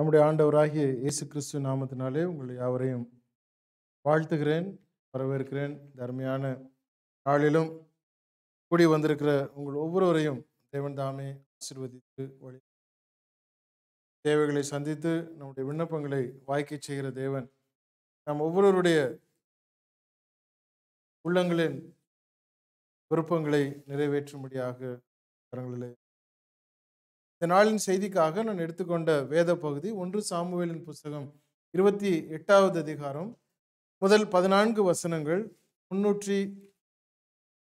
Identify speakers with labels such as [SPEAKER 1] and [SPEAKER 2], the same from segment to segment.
[SPEAKER 1] நம்முடைய ஆண்டவராகிய இயேசு கிறிஸ்து நாமத்தினாலே உங்கள் யாவரையும் வாழ்த்துகிறேன் வரவேற்கிறேன்
[SPEAKER 2] தர்மையான நாளிலும் கூடி வந்திருக்கிற உங்கள் ஒவ்வொருவரையும் தேவன் தாமே ஆசிர்வதித்து வழி தேவைகளை சந்தித்து நம்முடைய
[SPEAKER 1] விண்ணப்பங்களை வாய்க்க செய்கிற தேவன் நம் ஒவ்வொருவருடைய உள்ளங்களின் விருப்பங்களை நிறைவேற்றும்படியாக
[SPEAKER 2] தரங்களிலே இந்த நாளின் செய்திக்காக நான் எடுத்துக்கொண்ட வேத பகுதி ஒன்று சாமுவேலின் புஸ்தகம் இருபத்தி எட்டாவது அதிகாரம் முதல் பதினான்கு வசனங்கள் முன்னூற்றி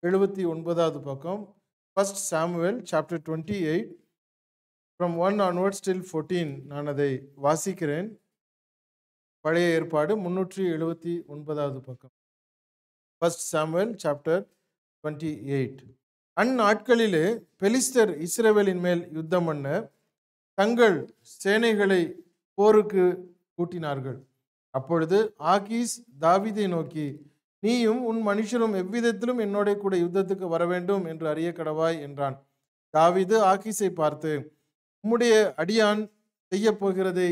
[SPEAKER 2] எழுபத்தி ஒன்பதாவது பக்கம் first Samuel chapter twenty eight from one onward still fourteen நான் அதை வாசிக்கிறேன் பழைய ஏற்பாடு முன்னூற்றி எழுபத்தி ஒன்பதாவது பக்கம் first Samuel chapter twenty eight அந்நாட்களிலே பெலிஸ்டர் இஸ்ரேவேலின் மேல் யுத்தம் பண்ண தங்கள் சேனைகளை போருக்கு கூட்டினார்கள் அப்பொழுது ஆகிஸ் தாவிதை நோக்கி நீயும் உன் மனுஷரும் எவ்விதத்திலும் என்னோட கூட யுத்தத்துக்கு வர வேண்டும் என்று அறிய கடவாய் என்றான் தாவிது ஆகிஸை பார்த்து உம்முடைய அடியான் செய்ய போகிறதை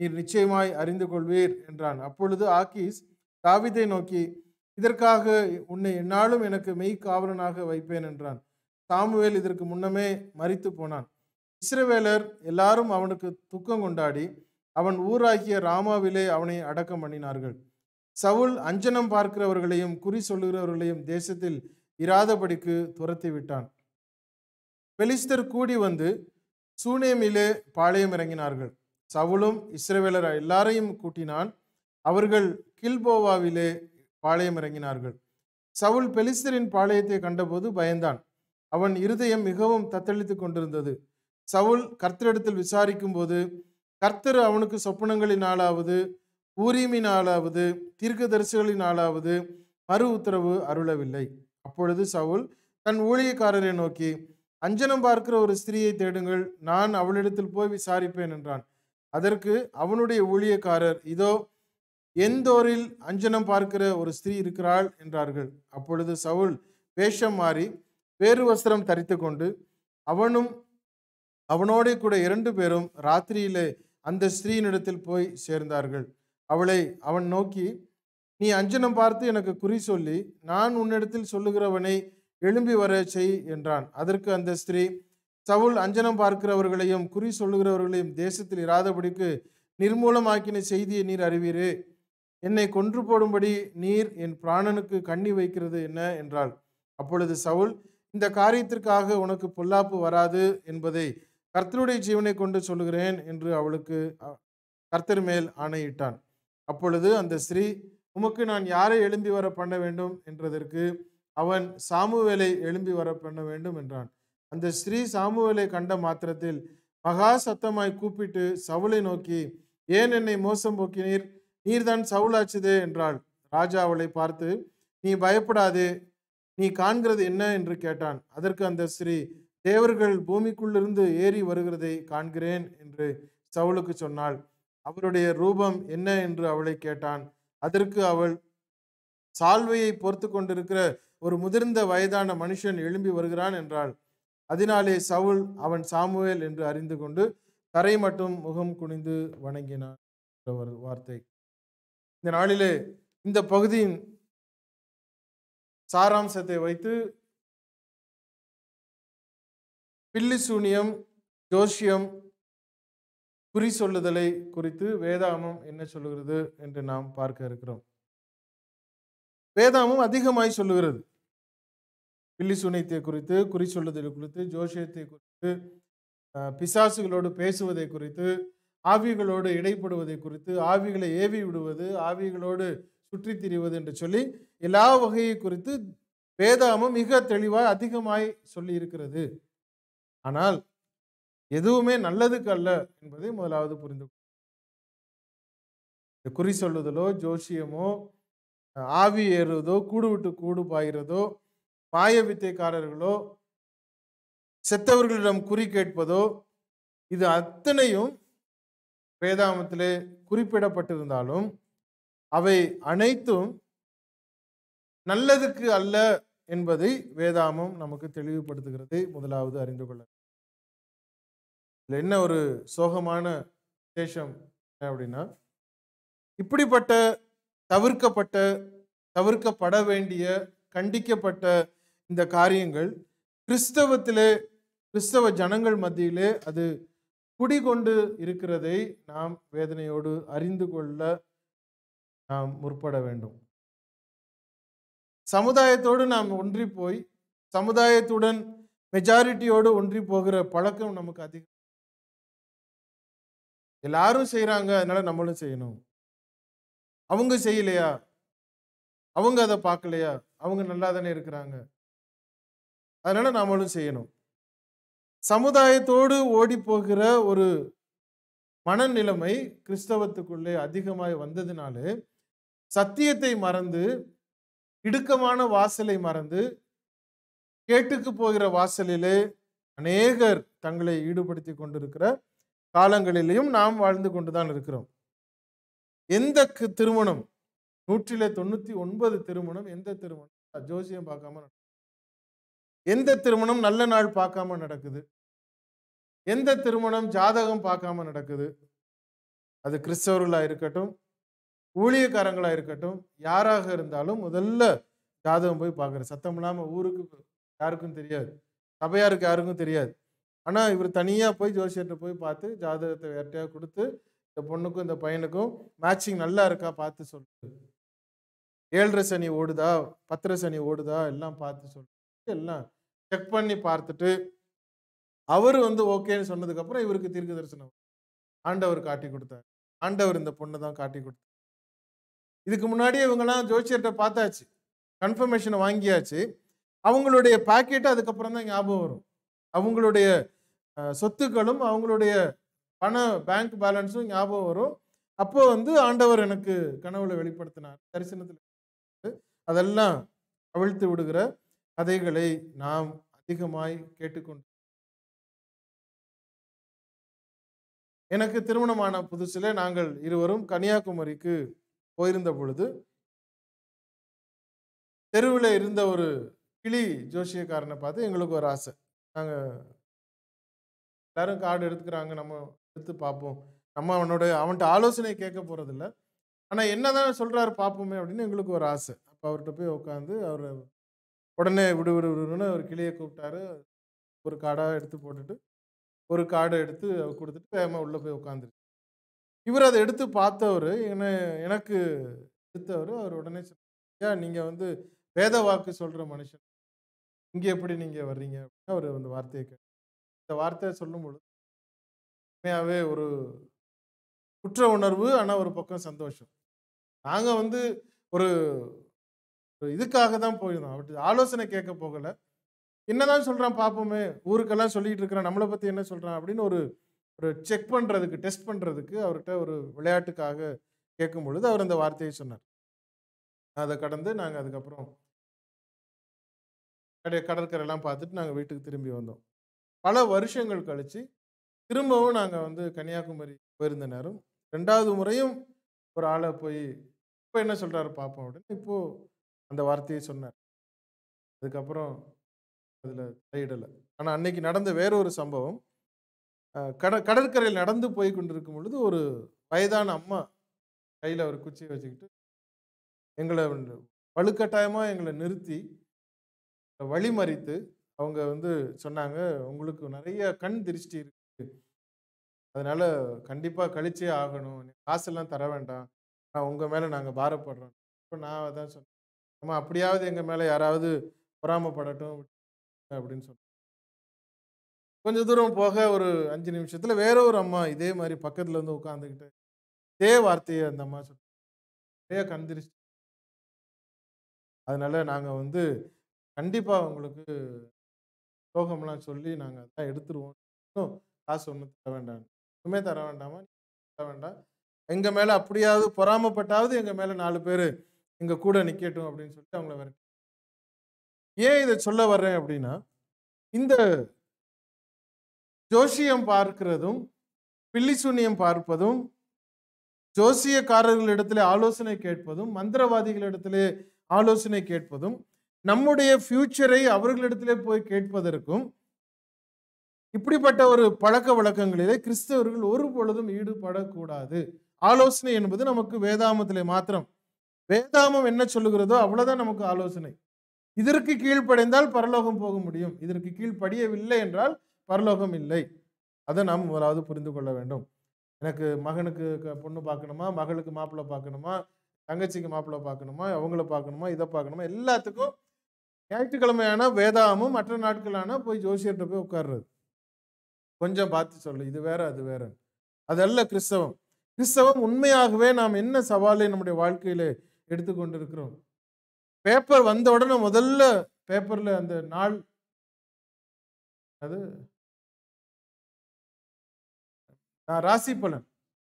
[SPEAKER 2] நீர் நிச்சயமாய் அறிந்து கொள்வீர் என்றான் அப்பொழுது ஆகிஸ் தாவிதை நோக்கி இதற்காக உன்னை என்னாலும் எனக்கு காவலனாக வைப்பேன் என்றான் சாமுவேல் இதற்கு முன்னமே மறித்து போனான் இஸ்ரவேலர் எல்லாரும் அவனுக்கு துக்கம் கொண்டாடி அவன் ஊராகிய ராமாவிலே அவனை அடக்கம் பண்ணினார்கள் சவுல் அஞ்சனம் பார்க்கிறவர்களையும் குறி சொல்லுகிறவர்களையும் தேசத்தில் இராதபடிக்கு துரத்தி விட்டான் பெலிஸ்தர் கூடி வந்து சூனேமிலே பாளையம் இறங்கினார்கள் சவுலும் இஸ்ரவேலர் எல்லாரையும் கூட்டினான் அவர்கள் கில்போவாவிலே பாளையம் இறங்கினார்கள் சவுல் பெலிஸ்தரின் பாளையத்தை கண்டபோது பயந்தான் அவன் இருதயம் மிகவும் தத்தளித்துக் கொண்டிருந்தது சவுல் கர்த்தரிடத்தில் விசாரிக்கும் போது கர்த்தர் அவனுக்கு ஆளாவது சொப்பனங்களினாலாவது ஊரீமினாலாவது ஆளாவது மறு உத்தரவு அருளவில்லை அப்பொழுது சவுல் தன் ஊழியக்காரரை நோக்கி அஞ்சனம் பார்க்கிற ஒரு ஸ்திரீயை தேடுங்கள் நான் அவளிடத்தில் போய் விசாரிப்பேன் என்றான் அதற்கு அவனுடைய ஊழியக்காரர் இதோ எந்தோரில் அஞ்சனம் பார்க்கிற ஒரு ஸ்திரீ இருக்கிறாள் என்றார்கள் அப்பொழுது சவுல் வேஷம் மாறி வேறு வஸ்திரம் தரித்து கொண்டு அவனும் அவனோடே கூட இரண்டு பேரும் ராத்திரியிலே அந்த ஸ்திரீனிடத்தில் போய் சேர்ந்தார்கள் அவளை அவன் நோக்கி நீ அஞ்சனம் பார்த்து எனக்கு குறி சொல்லி நான் உன்னிடத்தில் சொல்லுகிறவனை எழும்பி வர செய் என்றான் அதற்கு அந்த ஸ்திரீ சவுல் அஞ்சனம் பார்க்கிறவர்களையும் குறி சொல்லுகிறவர்களையும் தேசத்தில் இராதபடிக்கு நிர்மூலமாக்கின செய்தியை நீர் அறிவீரே என்னை கொன்று போடும்படி நீர் என் பிராணனுக்கு கண்ணி வைக்கிறது என்ன என்றாள் அப்பொழுது சவுல் இந்த காரியத்திற்காக உனக்கு பொல்லாப்பு வராது என்பதை கர்த்தருடைய ஜீவனை கொண்டு சொல்லுகிறேன் என்று அவளுக்கு கர்த்தர் மேல் ஆணையிட்டான் அப்பொழுது அந்த ஸ்ரீ உமக்கு நான் யாரை எழும்பி வர பண்ண வேண்டும் என்றதற்கு அவன் சாமுவேலை எழும்பி வர பண்ண வேண்டும் என்றான் அந்த ஸ்ரீ சாமுவேலை கண்ட மாத்திரத்தில் மகா சத்தமாய் கூப்பிட்டு சவுளை நோக்கி ஏன் என்னை மோசம் போக்கினீர் நீர்தான் சவுளாச்சுதே என்றாள் ராஜா அவளை பார்த்து நீ பயப்படாதே நீ காண்கிறது என்ன என்று கேட்டான் அதற்கு அந்த ஸ்ரீ தேவர்கள் பூமிக்குள்ளிருந்து ஏறி வருகிறதை காண்கிறேன் என்று சவுளுக்கு சொன்னாள் அவருடைய ரூபம் என்ன என்று அவளை கேட்டான் அதற்கு அவள் சால்வையை பொறுத்து கொண்டிருக்கிற ஒரு முதிர்ந்த வயதான மனுஷன் எழும்பி வருகிறான் என்றாள் அதனாலே சவுல் அவன் சாமுவேல் என்று அறிந்து கொண்டு தரை மட்டும் முகம் குனிந்து வணங்கினான் வார்த்தை இந்த நாளிலே இந்த பகுதியின்
[SPEAKER 1] சாராம்சத்தை வைத்து பில்லிசூனியம் ஜோஷியம் குறி சொல்லுதலை குறித்து
[SPEAKER 2] வேதாமம் என்ன சொல்லுகிறது என்று நாம் பார்க்க இருக்கிறோம் வேதாமம் அதிகமாய் சொல்லுகிறது பில்லிசூனியத்தை குறித்து குறி சொல்லுதலை குறித்து ஜோஷியத்தை குறித்து பிசாசுகளோடு பேசுவதை குறித்து ஆவிகளோடு இடைப்படுவதை குறித்து ஆவிகளை ஏவி விடுவது ஆவிகளோடு சுற்றி திரிவது என்று சொல்லி எல்லா வகையை குறித்து வேதாமம் மிக தெளிவாய் அதிகமாய் சொல்லி இருக்கிறது ஆனால் எதுவுமே நல்லதுக்கு அல்ல என்பதை முதலாவது புரிந்து இந்த குறி சொல்லுதலோ ஜோசியமோ ஆவி ஏறுவதோ கூடு விட்டு கூடு பாய்கிறதோ பாய வித்தைக்காரர்களோ செத்தவர்களிடம் குறி கேட்பதோ இது அத்தனையும் வேதாமத்திலே குறிப்பிடப்பட்டிருந்தாலும் அவை அனைத்தும் நல்லதுக்கு அல்ல என்பதை வேதாமம் நமக்கு தெளிவுபடுத்துகிறது முதலாவது அறிந்து கொள்ள இதில் என்ன ஒரு சோகமான தேசம் அப்படின்னா இப்படிப்பட்ட தவிர்க்கப்பட்ட தவிர்க்கப்பட வேண்டிய கண்டிக்கப்பட்ட இந்த காரியங்கள் கிறிஸ்தவத்திலே கிறிஸ்தவ ஜனங்கள் மத்தியிலே அது குடிகொண்டு இருக்கிறதை நாம் வேதனையோடு அறிந்து கொள்ள நாம் முற்பட வேண்டும் சமுதாயத்தோடு நாம் ஒன்றி போய் சமுதாயத்துடன் மெஜாரிட்டியோடு ஒன்றி போகிற
[SPEAKER 1] பழக்கம் நமக்கு அதிகம் எல்லாரும் செய்கிறாங்க அதனால நம்மளும் செய்யணும் அவங்க செய்யலையா அவங்க அதை பார்க்கலையா அவங்க நல்லா தானே இருக்கிறாங்க அதனால நம்மளும் செய்யணும்
[SPEAKER 2] சமுதாயத்தோடு ஓடி போகிற ஒரு மனநிலைமை கிறிஸ்தவத்துக்குள்ளே அதிகமாய் வந்ததுனால சத்தியத்தை மறந்து இடுக்கமான வாசலை மறந்து கேட்டுக்கு போகிற வாசலிலே அநேகர் தங்களை ஈடுபடுத்தி கொண்டிருக்கிற காலங்களிலையும் நாம் வாழ்ந்து கொண்டுதான் இருக்கிறோம் எந்த திருமணம் நூற்றிலே தொண்ணூத்தி ஒன்பது திருமணம் எந்த திருமணம் ஜோசியம் பார்க்காம எந்த திருமணம் நல்ல நாள் பார்க்காம நடக்குது எந்த திருமணம் ஜாதகம் பார்க்காம நடக்குது அது கிறிஸ்தவர்களாக இருக்கட்டும் ஊழியக்காரங்களாக இருக்கட்டும் யாராக இருந்தாலும் முதல்ல ஜாதகம் போய் பார்க்குற சத்தம் இல்லாமல் ஊருக்கு யாருக்கும் தெரியாது சபையாருக்கு யாருக்கும் தெரியாது ஆனால் இவர் தனியாக போய் ஜோசியர்கிட்ட போய் பார்த்து ஜாதகத்தை வேட்டையாக கொடுத்து இந்த பொண்ணுக்கும் இந்த பையனுக்கும் மேட்சிங் நல்லா இருக்கா பார்த்து சொல்லு ஏழரை சனி ஓடுதா பத்திர சனி ஓடுதா எல்லாம் பார்த்து சொல்லு எல்லாம் செக் பண்ணி பார்த்துட்டு அவர் வந்து ஓகேன்னு சொன்னதுக்கப்புறம் இவருக்கு தீர்க்க தரிசனம் ஆண்டவர் காட்டி கொடுத்தார் ஆண்டவர் இந்த பொண்ணை தான் காட்டி கொடுத்தார் இதுக்கு முன்னாடி இவங்கெல்லாம் ஜோசியர்கிட்ட பார்த்தாச்சு கன்ஃபர்மேஷனை வாங்கியாச்சு அவங்களுடைய பாக்கெட்டு அதுக்கப்புறம் தான் ஞாபகம் வரும் அவங்களுடைய சொத்துக்களும் அவங்களுடைய பண பேங்க் பேலன்ஸும் ஞாபகம் வரும் அப்போ வந்து ஆண்டவர் எனக்கு கனவுல வெளிப்படுத்தினார் தரிசனத்தில் அதெல்லாம்
[SPEAKER 1] அவிழ்த்து விடுகிற கதைகளை நாம் அதிகமாய் கேட்டுக்கொண்டு எனக்கு திருமணமான புதுசில் நாங்கள் இருவரும் கன்னியாகுமரிக்கு போயிருந்த பொழுது
[SPEAKER 2] தெருவில் இருந்த ஒரு கிளி ஜோஷியக்காரனை பார்த்து எங்களுக்கு ஒரு ஆசை நாங்கள் எல்லாரும் கார்டு எடுத்துக்கிறாங்க நம்ம எடுத்து பார்ப்போம் நம்ம அவனோட அவன்கிட்ட ஆலோசனை கேட்க போகிறதில்ல ஆனால் என்ன தான் சொல்கிறாரு பார்ப்போமே அப்படின்னு எங்களுக்கு ஒரு ஆசை அப்போ அவர்கிட்ட போய் உட்காந்து அவரை உடனே விடு விடு விடுன்னு ஒரு கிளியை கூப்பிட்டாரு ஒரு காடாக எடுத்து போட்டுட்டு ஒரு காடை எடுத்து கொடுத்துட்டு வேகமாக உள்ளே போய் உட்காந்துருச்சு இவர் அதை எடுத்து பார்த்தவர் என்ன எனக்கு எடுத்தவர் அவர் உடனே சொன்னார் நீங்கள் வந்து வேத வாக்கு சொல்கிற மனுஷன் இங்கே எப்படி நீங்கள் வர்றீங்க அப்படின்னு அவர் அந்த வார்த்தையை கேட்டார் இந்த வார்த்தையை சொல்லும் பொழுது உண்மையாகவே ஒரு குற்ற உணர்வு ஆனால் ஒரு பக்கம் சந்தோஷம் நாங்கள் வந்து ஒரு இதுக்காக தான் போயிருந்தோம் அவர்கிட்ட ஆலோசனை கேட்க போகலை என்னதான் சொல்கிறான் பார்ப்போமே ஊருக்கெல்லாம் சொல்லிகிட்டு இருக்கிறான் நம்மளை பற்றி என்ன சொல்கிறான் அப்படின்னு ஒரு ஒரு செக் பண்ணுறதுக்கு டெஸ்ட் பண்ணுறதுக்கு அவர்கிட்ட ஒரு விளையாட்டுக்காக கேட்கும் பொழுது அவர் அந்த வார்த்தையை சொன்னார் அதை கடந்து நாங்கள் அதுக்கப்புறம் கடை கடற்கரைலாம் பார்த்துட்டு நாங்கள் வீட்டுக்கு திரும்பி வந்தோம் பல வருஷங்கள் கழித்து திரும்பவும் நாங்கள் வந்து கன்னியாகுமரி போயிருந்த நேரம் ரெண்டாவது முறையும் ஒரு ஆளை போய் இப்போ என்ன சொல்கிறாரு பார்ப்போம் அப்படின்னு இப்போது அந்த வார்த்தையை சொன்னார் அதுக்கப்புறம் அதில் தலையிடலை ஆனால் அன்னைக்கு நடந்த வேறொரு சம்பவம் கட கடற்கரையில் நடந்து போய் கொண்டிருக்கும் பொழுது ஒரு வயதான அம்மா கையில் ஒரு குச்சியை வச்சுக்கிட்டு எங்களை வலுக்கட்டாயமாக எங்களை நிறுத்தி வழிமறித்து அவங்க வந்து சொன்னாங்க உங்களுக்கு நிறைய கண் திருஷ்டி இருக்கு அதனால் கண்டிப்பாக கழிச்சே ஆகணும் காசெல்லாம் தர வேண்டாம் நான் உங்கள் மேலே நாங்கள் பாரப்படுறோம் இப்போ நான் தான் சொன்னேன் நம்ம அப்படியாவது எங்கள் மேலே யாராவது பொறாமப்படட்டும் அப்படின்னு சொல்லி கொஞ்சம் தூரம் போக ஒரு அஞ்சு நிமிஷத்தில் வேற ஒரு அம்மா இதே மாதிரி பக்கத்தில் வந்து உட்காந்துக்கிட்டு இதே வார்த்தையை அந்த அம்மா சொல்லி நிறைய கந்திரிச்சு அதனால நாங்கள் வந்து கண்டிப்பாக உங்களுக்கு சோகம்லாம் சொல்லி நாங்கள் அதான் எடுத்துருவோம் இன்னும் காசு ஒன்றும் தர வேண்டாம் ஒன்றுமே தர வேண்டாமா தர வேண்டாம் எங்கள் மேலே அப்படியாவது பொறாமப்பட்டாவது எங்கள் மேலே நாலு பேர் எங்கள் கூட நிற்கட்டும் அப்படின்னு சொல்லிட்டு அவங்கள வர
[SPEAKER 1] ஏன் இதை சொல்ல வர்றேன் அப்படின்னா இந்த ஜோசியம் பார்க்கிறதும் சூன்யம் பார்ப்பதும்
[SPEAKER 2] ஜோசியக்காரர்களிடத்திலே ஆலோசனை கேட்பதும் மந்திரவாதிகளிடத்திலே ஆலோசனை கேட்பதும் நம்முடைய ஃபியூச்சரை அவர்களிடத்திலே போய் கேட்பதற்கும் இப்படிப்பட்ட ஒரு பழக்க வழக்கங்களிலே கிறிஸ்தவர்கள் ஒரு பொழுதும் ஈடுபடக்கூடாது ஆலோசனை என்பது நமக்கு வேதாமத்திலே மாத்திரம் வேதாமம் என்ன சொல்லுகிறதோ அவ்வளோதான் நமக்கு ஆலோசனை இதற்கு கீழ்ப்படைந்தால் பரலோகம் போக முடியும் இதற்கு கீழ்ப்படியவில்லை என்றால் பரலோகம் இல்லை அதை நாம் முதலாவது புரிந்து கொள்ள வேண்டும் எனக்கு மகனுக்கு பொண்ணு பார்க்கணுமா மகளுக்கு மாப்பிள்ளை பார்க்கணுமா தங்கச்சிக்கு மாப்பிள்ளை பார்க்கணுமா அவங்கள பார்க்கணுமா இதை பார்க்கணுமா எல்லாத்துக்கும் ஞாயிற்றுக்கிழமையான வேதாமும் மற்ற நாட்களான போய் ஜோசியர்கிட்ட போய் உட்கார்றது கொஞ்சம் பார்த்து சொல்லு இது வேற அது வேற அதல்ல கிறிஸ்தவம் கிறிஸ்தவம் உண்மையாகவே நாம் என்ன சவாலை நம்முடைய வாழ்க்கையிலே எடுத்துக்கொண்டிருக்கிறோம் பேப்பர் வந்த
[SPEAKER 1] உடனே முதல்ல பேப்பரில் அந்த நாள் அது நான் ராசி பலன்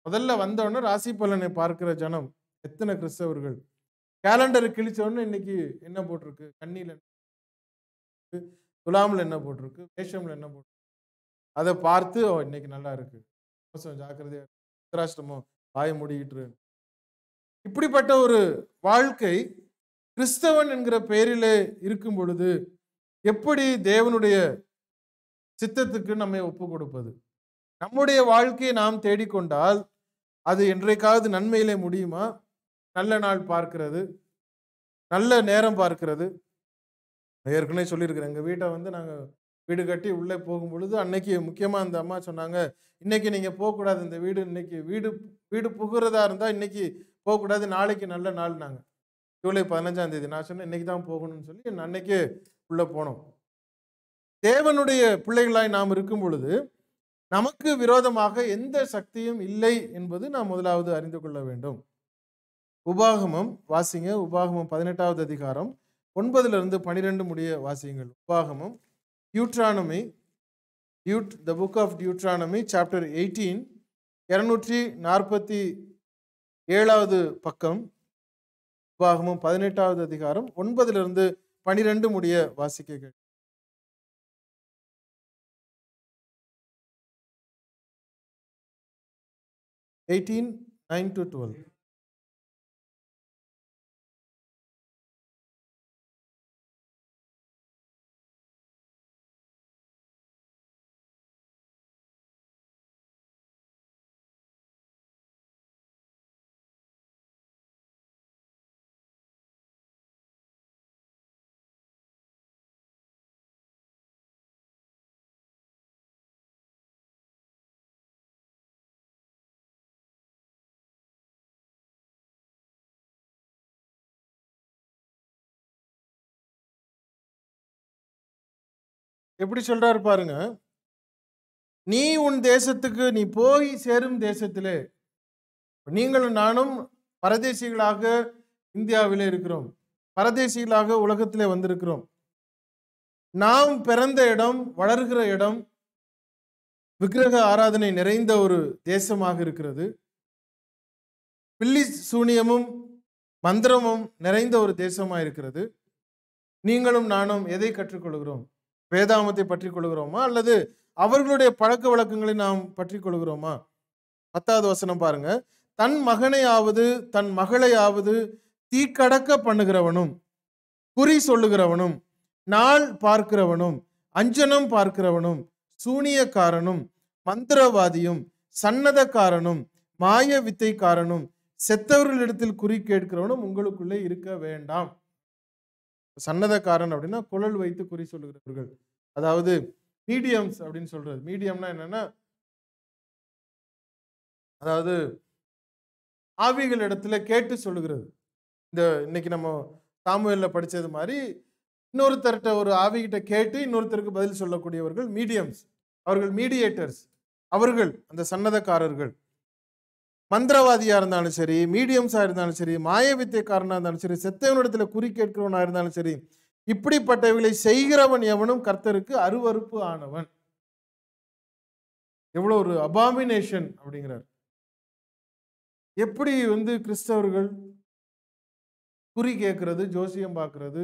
[SPEAKER 1] முதல்ல வந்தோடனே ராசி
[SPEAKER 2] பலனை பார்க்கிற ஜனம் எத்தனை கிறிஸ்தவர்கள் கிழிச்ச உடனே இன்னைக்கு என்ன போட்டிருக்கு கண்ணியில் துலாமில் என்ன போட்டிருக்கு வேஷமில் என்ன போட்டிருக்கு அதை பார்த்து இன்னைக்கு நல்லா இருக்கு ஜாக்கிரதையா திருஷ்டமோ வாய முடிக்கிட்டு இப்படிப்பட்ட ஒரு வாழ்க்கை கிறிஸ்தவன் என்கிற பெயரிலே இருக்கும் பொழுது எப்படி தேவனுடைய சித்தத்துக்கு நம்மை ஒப்பு கொடுப்பது நம்முடைய வாழ்க்கையை நாம் தேடிக்கொண்டால் அது என்றைக்காவது நன்மையிலே முடியுமா நல்ல நாள் பார்க்கிறது நல்ல நேரம் பார்க்கிறது ஏற்கனவே சொல்லியிருக்கிறேன் எங்கள் வீட்டை வந்து நாங்கள் வீடு கட்டி உள்ளே போகும் பொழுது அன்னைக்கு முக்கியமாக அந்த அம்மா சொன்னாங்க இன்னைக்கு நீங்கள் போகக்கூடாது இந்த வீடு இன்னைக்கு வீடு வீடு புகிறதா இருந்தால் இன்னைக்கு போகக்கூடாது நாளைக்கு நல்ல நாள் நாங்கள் ஜூலை பதினஞ்சாம் தேதி நான் சொன்னேன் இன்னைக்கு தான் போகணும்னு சொல்லி அன்னைக்கு உள்ளே போனோம் தேவனுடைய பிள்ளைகளாய் நாம் இருக்கும் பொழுது நமக்கு விரோதமாக எந்த சக்தியும் இல்லை என்பது நாம் முதலாவது அறிந்து கொள்ள வேண்டும் உபாகமம் வாசிங்க உபாகமம் பதினெட்டாவது அதிகாரம் ஒன்பதுலேருந்து பனிரெண்டு முடிய வாசியுங்கள் உபாகமம் யூட்ரானமி யூட் the book of Deuteronomy chapter eighteen இரநூற்றி நாற்பத்தி
[SPEAKER 1] ஏழாவது பக்கம் பாகமும் பதினெட்டாவது அதிகாரம் ஒன்பதிலிருந்து பனிரெண்டு முடிய வாசிக்க
[SPEAKER 3] எயிட்டீன் நைன் டு டுவெல்
[SPEAKER 1] எப்படி சொல்றாரு பாருங்க நீ உன் தேசத்துக்கு நீ போய் சேரும் தேசத்திலே நீங்களும்
[SPEAKER 2] நானும் பரதேசிகளாக இந்தியாவிலே இருக்கிறோம் பரதேசிகளாக உலகத்திலே வந்திருக்கிறோம் நாம் பிறந்த இடம் வளர்கிற இடம் விக்கிரக ஆராதனை நிறைந்த ஒரு தேசமாக இருக்கிறது பில்லி சூனியமும் மந்திரமும் நிறைந்த ஒரு தேசமாக இருக்கிறது நீங்களும் நானும் எதை கற்றுக்கொள்கிறோம் வேதாமத்தை பற்றி கொள்கிறோமா அல்லது அவர்களுடைய பழக்க வழக்கங்களை நாம் பற்றி கொள்கிறோமா பத்தாவது வசனம் பாருங்க தன் மகனையாவது தன் மகளையாவது தீக்கடக்க பண்ணுகிறவனும் குறி சொல்லுகிறவனும் நாள் பார்க்கிறவனும் அஞ்சனம் பார்க்கிறவனும் சூனியக்காரனும் மந்திரவாதியும் சன்னதக்காரனும் மாய வித்தைக்காரனும் செத்தவர்களிடத்தில் குறி கேட்கிறவனும் உங்களுக்குள்ளே இருக்க வேண்டாம் சன்னதக்காரன் அப்படின்னா குழல் வைத்து குறி சொல்லுகிறவர்கள் அதாவது மீடியம்ஸ் அப்படின்னு சொல்றது மீடியம்னா என்னன்னா அதாவது ஆவிகள் இடத்துல கேட்டு சொல்லுகிறது இந்த இன்னைக்கு நம்ம சாமுவேல படித்தது மாதிரி இன்னொருத்தர்கிட்ட ஒரு ஆவிகிட்ட கேட்டு இன்னொருத்தருக்கு பதில் சொல்லக்கூடியவர்கள் மீடியம்ஸ் அவர்கள் மீடியேட்டர்ஸ் அவர்கள் அந்த சன்னதக்காரர்கள் மந்திரவாதியாக இருந்தாலும் சரி மீடியம்ஸாக இருந்தாலும் சரி மாய வித்தியக்காரனாக இருந்தாலும் சரி செத்தவனிடத்தில் குறி கேட்கிறவனாக இருந்தாலும் சரி இப்படிப்பட்டவைகளை செய்கிறவன் எவனும் கர்த்தருக்கு அருவறுப்பு ஆனவன்
[SPEAKER 1] எவ்வளோ ஒரு அபாமினேஷன் அப்படிங்கிறார் எப்படி வந்து கிறிஸ்தவர்கள் குறி கேட்கறது ஜோசியம் பார்க்கறது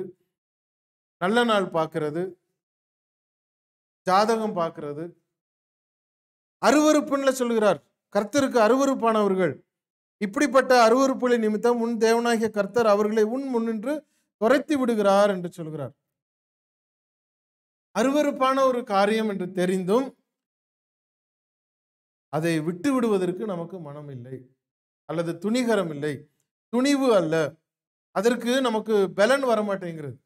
[SPEAKER 1] நல்ல நாள் பார்க்கறது ஜாதகம் பார்க்கறது அருவறுப்புன்னு சொல்லுகிறார் கர்த்தருக்கு அருவறுப்பானவர்கள்
[SPEAKER 2] இப்படிப்பட்ட அருவறுப்புகளை நிமித்தம் உன் தேவனாகிய கர்த்தர் அவர்களை உன் முன்னின்று குறைத்து விடுகிறார் என்று
[SPEAKER 1] சொல்கிறார் அருவறுப்பான ஒரு காரியம் என்று தெரிந்தும் அதை விட்டு விடுவதற்கு நமக்கு மனம் இல்லை அல்லது
[SPEAKER 2] துணிகரம் இல்லை துணிவு அல்ல அதற்கு நமக்கு பலன் வரமாட்டேங்கிறது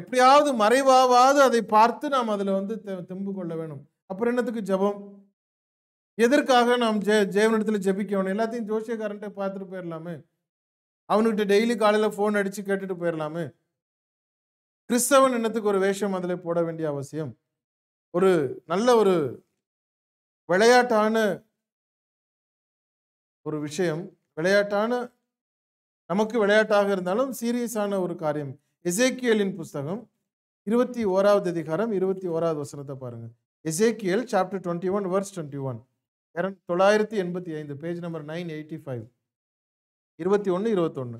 [SPEAKER 2] எப்படியாவது மறைவாவது அதை பார்த்து நாம் அதில் வந்து தெம்பு கொள்ள வேணும் அப்புறம் என்னத்துக்கு ஜபம் எதற்காக நாம் ஜெ ஜெயவனிடத்தில் ஜெபிக்கணும் எல்லாத்தையும் ஜோசியக்காரன்ட்டே பார்த்துட்டு போயிடலாமே அவனுக்கிட்ட டெய்லி காலையில் ஃபோன் அடித்து கேட்டுட்டு போயிடலாமே கிறிஸ்தவன் இனத்துக்கு ஒரு வேஷம் அதில் போட வேண்டிய அவசியம் ஒரு நல்ல ஒரு விளையாட்டான ஒரு விஷயம் விளையாட்டான நமக்கு விளையாட்டாக இருந்தாலும் சீரியஸான ஒரு காரியம் எசேக்கியலின் புஸ்தகம் இருபத்தி ஓராவது அதிகாரம் இருபத்தி ஓராவது வசனத்தை பாருங்கள் எசேக்கியல் chapter twenty one verse twenty one தொள்ளாயிரத்தி எண்பத்தி ஐந்து page number nine eighty five இருபத்தி ஒன்று இருபத்தொன்று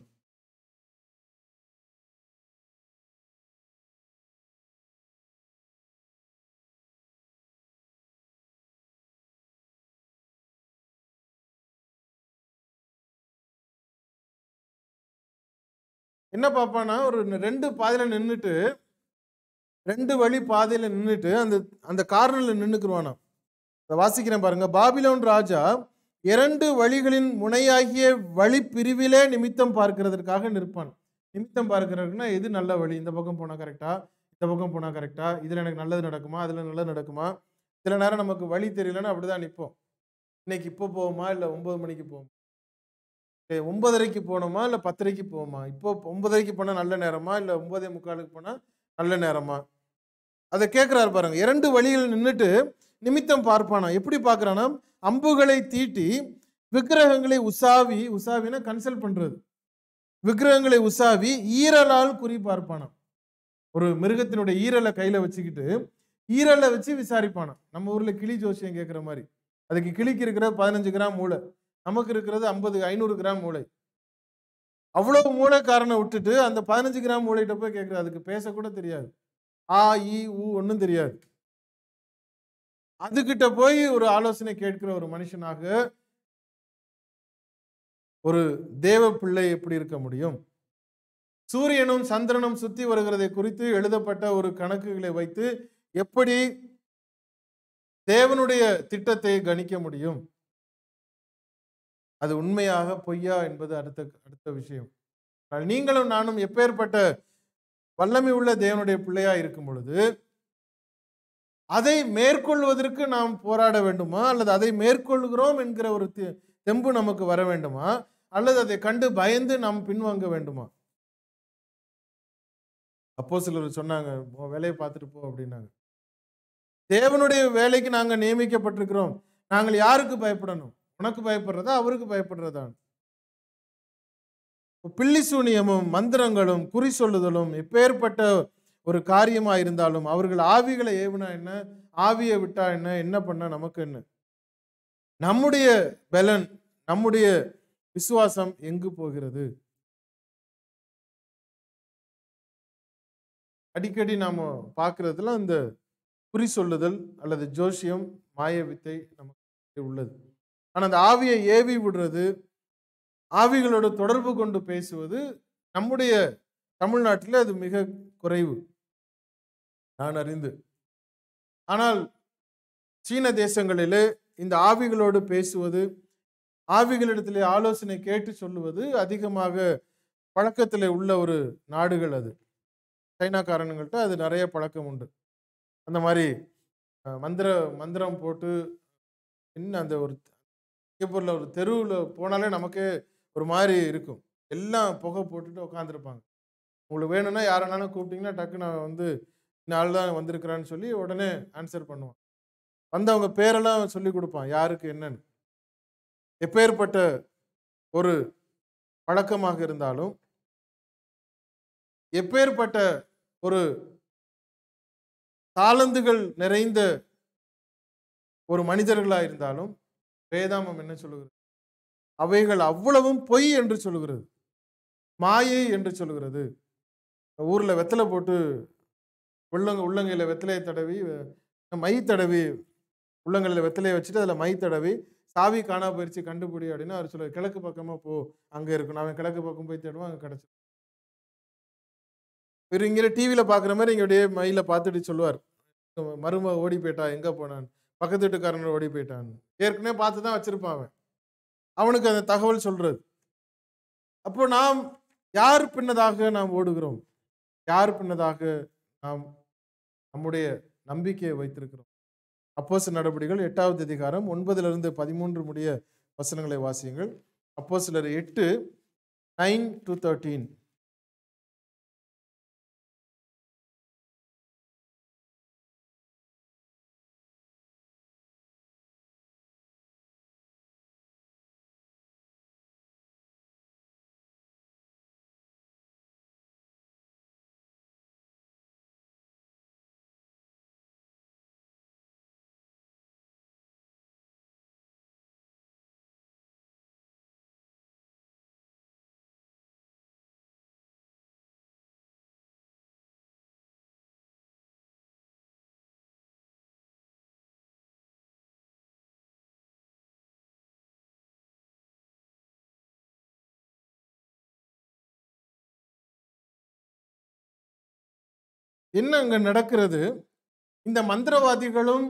[SPEAKER 1] என்ன பார்ப்பானா ஒரு ரெண்டு பாதையில் நின்றுட்டு ரெண்டு வழி பாதையில் நின்றுட்டு அந்த அந்த கார்னரில் நின்றுக்குருவானா
[SPEAKER 2] அதை வாசிக்கிறேன் பாருங்க பாபிலோன் ராஜா இரண்டு வழிகளின் முனையாகிய வழி பிரிவிலே நிமித்தம் பார்க்கறதுக்காக நிற்பான் நிமித்தம் பார்க்கிறதுனா எது நல்ல வழி இந்த பக்கம் போனால் கரெக்டா இந்த பக்கம் போனால் கரெக்டா இதில் எனக்கு நல்லது நடக்குமா அதில் நல்லது நடக்குமா சில நேரம் நமக்கு வழி தெரியலன்னா அப்படிதான் நிற்போம் இன்னைக்கு இப்போ போவோமா இல்லை ஒம்பது மணிக்கு போவோமா ஒன்பதரைக்கு போனோமா இல்லை பத்தரைக்கு போவோமா இப்போ ஒன்பதரைக்கு போனால் நல்ல நேரமா இல்லை ஒன்பதே முக்காலுக்கு போனால் நல்ல நேரமா அதை கேட்குறாரு பாருங்க இரண்டு வழிகள் நின்றுட்டு நிமித்தம் பார்ப்பானா எப்படி பார்க்குறான்னா அம்புகளை தீட்டி விக்கிரகங்களை உசாவி உசாவினா கன்சல்ட் பண்ணுறது விக்கிரகங்களை உசாவி ஈரலால் குறி பார்ப்பானாம் ஒரு மிருகத்தினுடைய ஈரலை கையில் வச்சுக்கிட்டு ஈரலை வச்சு விசாரிப்பானாம் நம்ம ஊரில் கிளி ஜோசியம் கேட்குற மாதிரி அதுக்கு கிளிக்கு இருக்கிற பதினஞ்சு கிராம் மூளை நமக்கு இருக்கிறது ஐம்பது ஐநூறு கிராம் மூளை அவ்வளோ மூளைக்காரனை விட்டுட்டு அந்த பதினஞ்சு கிராம் மூளைகிட்ட போய் கேட்குறது அதுக்கு பேசக்கூட தெரியாது ஆ இ ஊ ஒன்றும் தெரியாது அதுகிட்ட போய் ஒரு ஆலோசனை கேட்கிற ஒரு மனுஷனாக ஒரு தேவ பிள்ளை எப்படி இருக்க முடியும் சூரியனும் சந்திரனும் சுத்தி வருகிறதை குறித்து எழுதப்பட்ட ஒரு கணக்குகளை வைத்து எப்படி தேவனுடைய திட்டத்தை கணிக்க முடியும் அது உண்மையாக பொய்யா என்பது அடுத்த அடுத்த விஷயம் நீங்களும் நானும் எப்பேற்பட்ட வல்லமை உள்ள தேவனுடைய பிள்ளையா இருக்கும் பொழுது அதை மேற்கொள்வதற்கு நாம் போராட வேண்டுமா அல்லது அதை மேற்கொள்கிறோம் என்கிற ஒரு தெம்பு நமக்கு வர வேண்டுமா அல்லது அதை கண்டு பயந்து நாம் பின்வாங்க வேண்டுமா அப்போ சிலர் சொன்னாங்க வேலையை பார்த்துட்டு போ அப்படின்னாங்க தேவனுடைய வேலைக்கு நாங்கள் நியமிக்கப்பட்டிருக்கிறோம் நாங்கள் யாருக்கு பயப்படணும் உனக்கு பயப்படுறதா அவருக்கு பயப்படுறதா பில்லி சூனியமும் மந்திரங்களும் குறி சொல்லுதலும் எப்பேற்பட்ட ஒரு காரியமாக இருந்தாலும் அவர்கள் ஆவிகளை ஏவுனா என்ன ஆவியை விட்டா என்ன என்ன பண்ணால் நமக்கு என்ன
[SPEAKER 1] நம்முடைய பலன் நம்முடைய விசுவாசம் எங்கு போகிறது அடிக்கடி நாம் பார்க்குறதுல இந்த குறி சொல்லுதல் அல்லது ஜோஷியம்
[SPEAKER 2] மாய வித்தை நமக்கு உள்ளது ஆனால் அந்த ஆவியை ஏவி விடுறது ஆவிகளோட தொடர்பு கொண்டு பேசுவது நம்முடைய தமிழ்நாட்டில் அது மிக குறைவு நான் அறிந்து ஆனால் சீன தேசங்களிலே இந்த ஆவிகளோடு பேசுவது ஆவிகளிடத்திலே ஆலோசனை கேட்டு சொல்லுவது அதிகமாக பழக்கத்தில் உள்ள ஒரு நாடுகள் அது சைனாக்காரனுங்கள்ட்ட அது நிறைய பழக்கம் உண்டு அந்த மாதிரி மந்திர மந்திரம் போட்டு இன்னும் அந்த ஒரு சிங்கப்பூரில் ஒரு தெருவில் போனாலே நமக்கே ஒரு மாதிரி இருக்கும் எல்லாம் புகை போட்டுட்டு உட்காந்துருப்பாங்க உங்களுக்கு வேணும்னா யாரனாலும் கூப்பிட்டிங்கன்னா டக்குன்னு வந்து இந்த ஆள் தான் வந்திருக்கிறான்னு சொல்லி உடனே ஆன்சர் பண்ணுவான் வந்தவங்க பேரெல்லாம் சொல்லி கொடுப்பான் யாருக்கு என்னன்னு எப்பேற்பட்ட ஒரு
[SPEAKER 1] பழக்கமாக இருந்தாலும் எப்பேற்பட்ட ஒரு தாளந்துகள் நிறைந்த ஒரு மனிதர்களாக இருந்தாலும் வேதாமம் என்ன சொல்லுகிறது அவைகள் அவ்வளவும்
[SPEAKER 2] பொய் என்று சொல்லுகிறது மாயை என்று சொல்லுகிறது ஊரில் வெத்தலை போட்டு உள்ளங்க உள்ளங்கையில் வெத்திலையை தடவி மை தடவி உள்ளங்கையில் வெத்திலையை வச்சுட்டு அதில் மை தடவி சாவி காணா போயிடுச்சு கண்டுபிடி அப்படின்னு அவர் சொல்லுவார் கிழக்கு பக்கமாக போ அங்கே இருக்கணும் அவன் கிழக்கு பக்கம் போய் தேடுவான் அங்கே கிடச்சி இவர் இங்கே டிவியில் பார்க்குற மாதிரி இங்கே அப்படியே மயில பார்த்துட்டு சொல்லுவார் மரும ஓடி போயிட்டா எங்கே போனான் பக்கத்து வீட்டுக்காரனோட ஓடி போயிட்டான் ஏற்கனவே பார்த்து தான் வச்சுருப்பான் அவன் அவனுக்கு அந்த தகவல் சொல்கிறது அப்போ நாம் யார் பின்னதாக நாம் ஓடுகிறோம் யார் பின்னதாக நாம் நம்முடைய நம்பிக்கையை வைத்திருக்கிறோம் அப்போச நடவடிக்கைகள் எட்டாவது அதிகாரம் ஒன்பதிலிருந்து பதிமூன்று முடிய வசனங்களை வாசியுங்கள் அப்போ சிலர் எட்டு நைன் டு தேர்ட்டீன் என்ன அங்கே நடக்கிறது இந்த மந்திரவாதிகளும்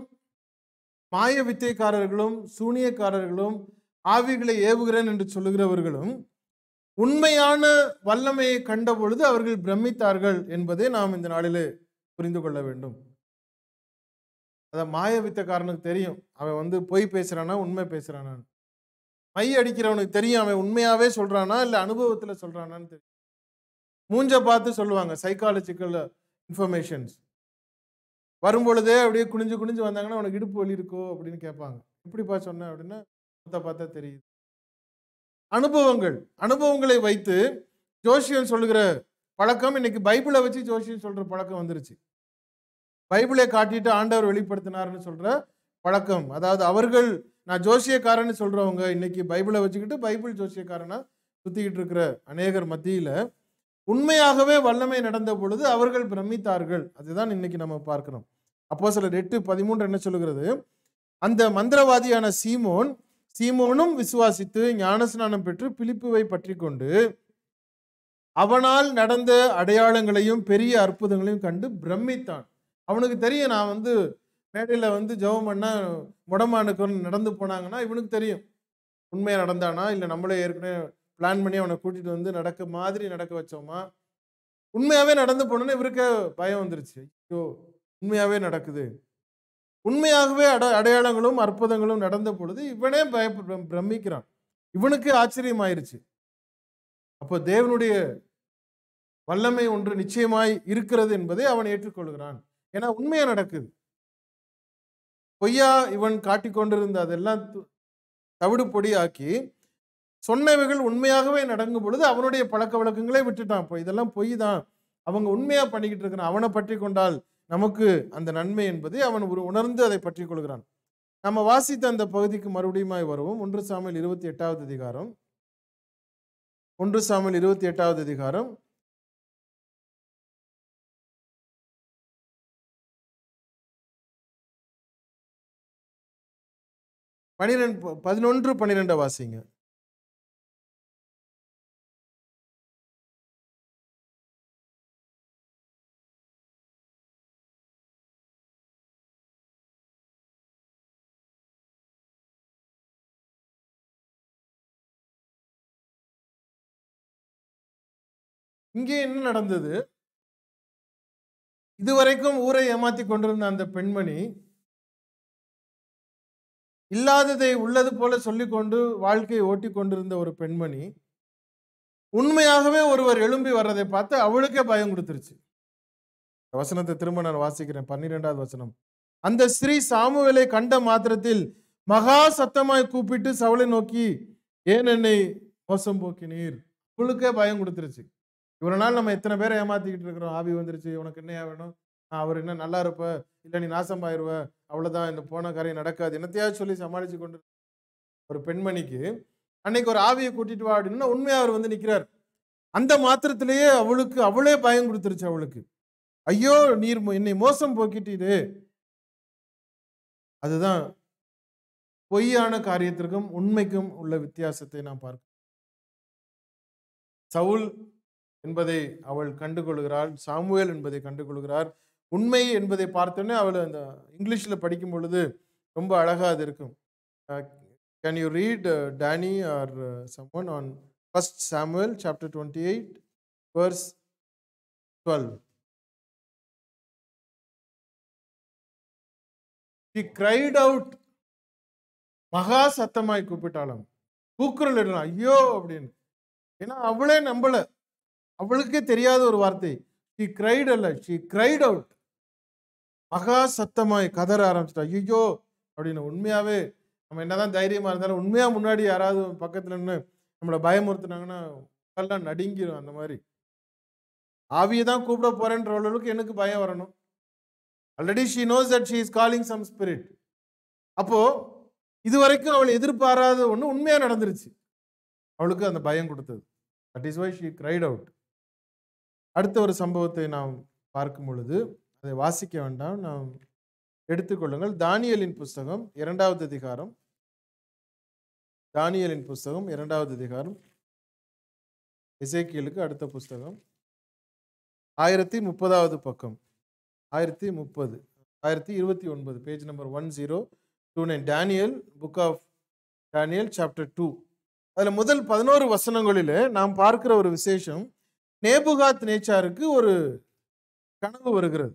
[SPEAKER 2] மாய வித்தைக்காரர்களும் சூனியக்காரர்களும் ஆவிகளை ஏவுகிறேன் என்று சொல்லுகிறவர்களும் உண்மையான வல்லமையை கண்ட பொழுது அவர்கள் பிரமித்தார்கள் என்பதை நாம் இந்த நாளிலே புரிந்து கொள்ள வேண்டும் அதை மாய வித்தக்காரனுக்கு தெரியும் அவன் வந்து பொய் பேசுறானா உண்மை பேசுறானான்னு மை அடிக்கிறவனுக்கு தெரியும் அவன் உண்மையாவே சொல்றானா இல்லை அனுபவத்தில் சொல்றானான்னு தெரியும் மூஞ்ச பார்த்து சொல்லுவாங்க சைக்காலஜிக்கல் இன்ஃபர்மேஷன்ஸ் வரும்பொழுதே அப்படியே குனிஞ்சு குனிஞ்சு வந்தாங்கன்னா உனக்கு இடுப்பு வலி இருக்கோ அப்படின்னு கேட்பாங்க எப்படிப்பா சொன்ன அப்படின்னா பார்த்தா பார்த்தா தெரியுது அனுபவங்கள் அனுபவங்களை வைத்து ஜோசியம் சொல்லுகிற பழக்கம் இன்னைக்கு பைபிளை வச்சு ஜோசியம் சொல்ற பழக்கம் வந்துருச்சு பைபிளை காட்டிட்டு ஆண்டவர் வெளிப்படுத்தினார்னு சொல்ற பழக்கம் அதாவது அவர்கள் நான் ஜோசியக்காரன்னு சொல்றவங்க இன்னைக்கு பைபிளை வச்சுக்கிட்டு பைபிள் ஜோசியக்காரனா சுத்திக்கிட்டு இருக்கிற அநேகர் மத்தியில உண்மையாகவே வல்லமை நடந்த பொழுது அவர்கள் பிரமித்தார்கள் அதுதான் இன்னைக்கு நம்ம பார்க்கணும் அப்போ சில எட்டு பதிமூன்று என்ன சொல்லுகிறது அந்த மந்திரவாதியான சீமோன் சீமோனும் விசுவாசித்து ஞானஸ்நானம் பெற்று பிலிப்புவை பற்றி கொண்டு அவனால் நடந்த அடையாளங்களையும் பெரிய அற்புதங்களையும் கண்டு பிரமித்தான் அவனுக்கு தெரியும் நான் வந்து மேடையில் வந்து ஜவம் பண்ணால் முடமானுக்கு நடந்து போனாங்கன்னா இவனுக்கு தெரியும் உண்மையாக நடந்தானா இல்லை நம்மளே ஏற்கனவே பிளான் பண்ணி அவனை கூட்டிகிட்டு வந்து நடக்க மாதிரி நடக்க வச்சோமா உண்மையாகவே நடந்து போனோன்னு இவருக்கு பயம் வந்துருச்சு ஐயோ உண்மையாகவே நடக்குது உண்மையாகவே அட அடையாளங்களும் அற்புதங்களும் நடந்த பொழுது இவனே பய பிரமிக்கிறான் இவனுக்கு ஆச்சரியம் ஆயிடுச்சு அப்போ தேவனுடைய வல்லமை ஒன்று நிச்சயமாய் இருக்கிறது என்பதை அவன் ஏற்றுக்கொள்கிறான் ஏன்னா உண்மையா நடக்குது பொய்யா இவன் காட்டிக்கொண்டிருந்த அதெல்லாம் தவிடு பொடியாக்கி சொன்னவைகள் உண்மையாகவே நடங்கும் பொழுது அவனுடைய பழக்க வழக்கங்களே விட்டுட்டான் இப்போ இதெல்லாம் பொய் தான் அவங்க உண்மையாக பண்ணிக்கிட்டு இருக்கிறான் அவனை பற்றி கொண்டால் நமக்கு அந்த நன்மை என்பதை அவன் ஒரு உணர்ந்து அதை பற்றி கொள்கிறான் நம்ம வாசித்த அந்த பகுதிக்கு மறுபடியுமாய் வருவோம் ஒன்று சாமியில் இருபத்தி எட்டாவது அதிகாரம் ஒன்று சாமியில் இருபத்தி எட்டாவது அதிகாரம்
[SPEAKER 3] பனிரெண்டு பதினொன்று பன்னிரெண்டை வாசிங்க இங்கே என்ன நடந்தது
[SPEAKER 2] இதுவரைக்கும் ஊரை ஏமாத்தி கொண்டிருந்த அந்த பெண்மணி இல்லாததை உள்ளது போல சொல்லிக்கொண்டு வாழ்க்கையை ஓட்டி கொண்டிருந்த ஒரு பெண்மணி உண்மையாகவே ஒருவர் எழும்பி வர்றதை பார்த்து அவளுக்கே பயம் கொடுத்துருச்சு வசனத்தை திரும்ப நான் வாசிக்கிறேன் பன்னிரெண்டாவது வசனம் அந்த ஸ்ரீ சாமுவேலை கண்ட மாத்திரத்தில் மகா சத்தமாய் கூப்பிட்டு சவளை நோக்கி ஏன் என்னை மோசம் போக்கினீர் அவளுக்கே பயம் கொடுத்துருச்சு இவ்வளோ நாள் நம்ம எத்தனை பேரை ஏமாத்திக்கிட்டு இருக்கிறோம் ஆவி வந்துருச்சு உனக்கு என்னையா வேணும் அவர் என்ன நல்லா இருப்ப இல்லை நீ நாசம் ஆயிடுவ அவ்வளோதான் இந்த போன காரியம் நடக்காது என்னத்தையாவது சொல்லி சமாளித்து கொண்டு ஒரு பெண்மணிக்கு அன்னைக்கு ஒரு ஆவியை கூட்டிட்டு வா அப்படின்னா உண்மையாக அவர் வந்து நிற்கிறார் அந்த மாத்திரத்திலேயே அவளுக்கு அவளே பயம் கொடுத்துருச்சு அவளுக்கு ஐயோ நீர் என்னை மோசம் போக்கிட்டீரு அதுதான் பொய்யான காரியத்திற்கும் உண்மைக்கும் உள்ள வித்தியாசத்தை நான் பார்க்க சவுல் என்பதை அவள் கண்டுகொள்கிறாள் சாமுவேல் என்பதை கண்டுகொள்கிறார் உண்மை என்பதை பார்த்தோன்னே அவள் அந்த இங்கிலீஷில் படிக்கும் பொழுது ரொம்ப அழகாக அது இருக்கும் can you read Danny or someone on
[SPEAKER 1] first Samuel chapter twenty eight verse twelve she cried out
[SPEAKER 2] மகா சத்தமாய் கூப்பிட்டாலும் கூக்குரல் ஐயோ அப்படின்னு ஏன்னா அவளே நம்பலை அவளுக்கே தெரியாத ஒரு வார்த்தை ஷி கிரைட் அல்ல ஷி கிரைட் அவுட் மகா சத்தமாய் கதற ஆரம்பிச்சிட்டா ஐயோ அப்படின்னு உண்மையாவே நம்ம என்னதான் தைரியமா இருந்தாலும் உண்மையா முன்னாடி யாராவது பக்கத்துல நின்று நம்மளை பயமுறுத்துனாங்கன்னா உடல்லாம் நடுங்கிடும் அந்த மாதிரி ஆவியை தான் கூப்பிட போறேன்ற அளவுக்கு எனக்கு பயம் வரணும் already she knows that she is calling some spirit அப்போ இது வரைக்கும் அவள் எதிர்பாராத ஒன்று உண்மையாக நடந்துருச்சு அவளுக்கு அந்த பயம் கொடுத்தது that is why she cried out அடுத்த ஒரு சம்பவத்தை நாம் பார்க்கும் பொழுது அதை வாசிக்க வேண்டாம் நாம் எடுத்துக்கொள்ளுங்கள் தானியலின் புஸ்தகம்
[SPEAKER 1] இரண்டாவது அதிகாரம் தானியலின் புஸ்தகம் இரண்டாவது அதிகாரம் இசைக்கியலுக்கு அடுத்த புஸ்தகம் ஆயிரத்தி முப்பதாவது
[SPEAKER 2] பக்கம் ஆயிரத்தி முப்பது ஆயிரத்தி இருபத்தி ஒன்பது page number one zero two nine Daniel book of Daniel chapter two அதில் முதல் பதினோரு வசனங்களில் நாம் பார்க்குற ஒரு விசேஷம் நேபுகாத் நேச்சாருக்கு ஒரு
[SPEAKER 1] கனவு வருகிறது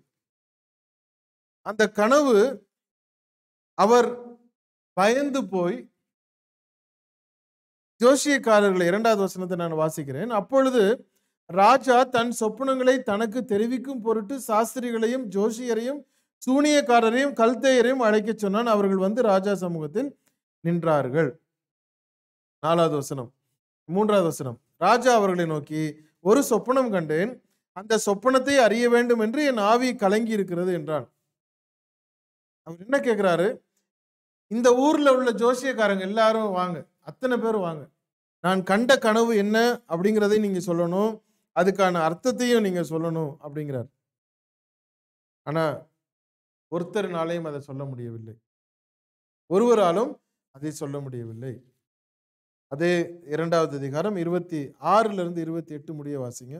[SPEAKER 1] அந்த கனவு அவர் பயந்து போய் ஜோசியக்காரர்களை இரண்டாவது
[SPEAKER 2] வசனத்தை நான் வாசிக்கிறேன் அப்பொழுது ராஜா தன் சொப்பனங்களை தனக்கு தெரிவிக்கும் பொருட்டு சாஸ்திரிகளையும் ஜோசியரையும் சூனியக்காரரையும் கல்தையரையும் அழைக்க சொன்னான் அவர்கள் வந்து ராஜா சமூகத்தில் நின்றார்கள் நாலாவது வசனம் மூன்றாவது வசனம் ராஜா அவர்களை நோக்கி ஒரு சொப்பனம் கண்டேன் அந்த சொப்பனத்தை அறிய வேண்டும் என்று என் ஆவி கலங்கி இருக்கிறது என்றான் அவர் என்ன கேட்குறாரு இந்த ஊரில் உள்ள ஜோசியக்காரங்க எல்லாரும் வாங்க அத்தனை பேர் வாங்க நான் கண்ட கனவு என்ன அப்படிங்கிறதையும் நீங்கள் சொல்லணும் அதுக்கான அர்த்தத்தையும் நீங்கள் சொல்லணும் அப்படிங்கிறார் ஆனால் ஒருத்தர்னாலையும் அதை சொல்ல முடியவில்லை ஒருவராலும் அதை சொல்ல முடியவில்லை அதே இரண்டாவது அதிகாரம் இருபத்தி ஆறுலேருந்து இருபத்தி எட்டு முடிய வாசிங்க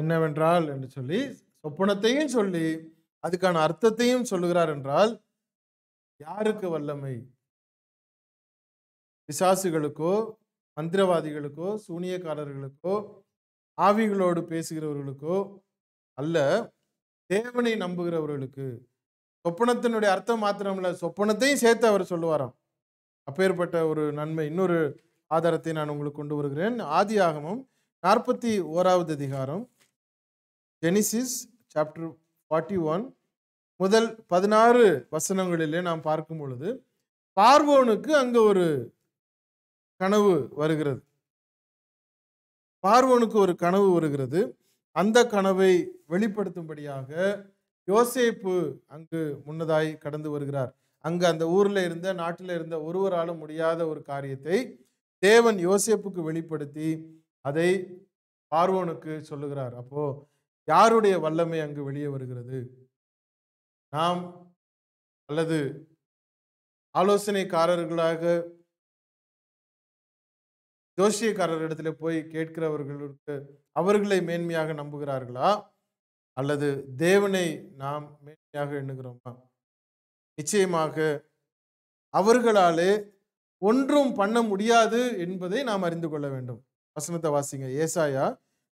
[SPEAKER 2] என்னவென்றால் என்று சொல்லி சொப்பனத்தையும் சொல்லி அதுக்கான அர்த்தத்தையும் சொல்லுகிறார் என்றால் யாருக்கு வல்லமை பிசாசுகளுக்கோ மந்திரவாதிகளுக்கோ சூனியக்காரர்களுக்கோ ஆவிகளோடு பேசுகிறவர்களுக்கோ அல்ல தேவனை நம்புகிறவர்களுக்கு சொப்பனத்தினுடைய அர்த்தம் மாத்திரமில்ல சொப்பனத்தையும் சேர்த்து அவர் சொல்லுவாராம் அப்பேற்பட்ட ஒரு நன்மை இன்னொரு ஆதாரத்தை நான் உங்களுக்கு கொண்டு வருகிறேன் ஆதி ஆகமும் நாற்பத்தி ஓராவது அதிகாரம் ஜெனிசிஸ் சாப்டர் ஃபார்ட்டி ஒன் முதல் பதினாறு வசனங்களிலே நாம் பார்க்கும் பொழுது பார்வோனுக்கு அங்கு ஒரு கனவு வருகிறது பார்வோனுக்கு ஒரு கனவு வருகிறது அந்த கனவை வெளிப்படுத்தும்படியாக யோசேப்பு அங்கு முன்னதாய் கடந்து வருகிறார் அங்கு அந்த ஊரில் இருந்த நாட்டில் இருந்த ஒருவராலும் முடியாத ஒரு காரியத்தை தேவன் யோசேப்புக்கு வெளிப்படுத்தி அதை பார்வோனுக்கு சொல்லுகிறார் அப்போது யாருடைய வல்லமை அங்கு வெளியே வருகிறது
[SPEAKER 1] நாம் அல்லது ஆலோசனைக்காரர்களாக ஜோசியக்காரர்களிடத்துல போய்
[SPEAKER 2] கேட்கிறவர்களுக்கு அவர்களை மேன்மையாக நம்புகிறார்களா அல்லது தேவனை நாம் மேன்மையாக எண்ணுகிறோமா நிச்சயமாக அவர்களாலே ஒன்றும் பண்ண முடியாது என்பதை நாம் அறிந்து கொள்ள வேண்டும் வசனத்தை வாசிங்க ஏசாயா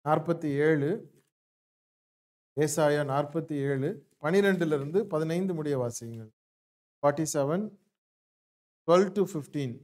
[SPEAKER 2] நாற்பத்தி ஏழு ஏசாயா நாற்பத்தி ஏழு
[SPEAKER 1] பனிரெண்டுலேருந்து பதினைந்து முடிய வாசியுங்கள் forty seven twelve to fifteen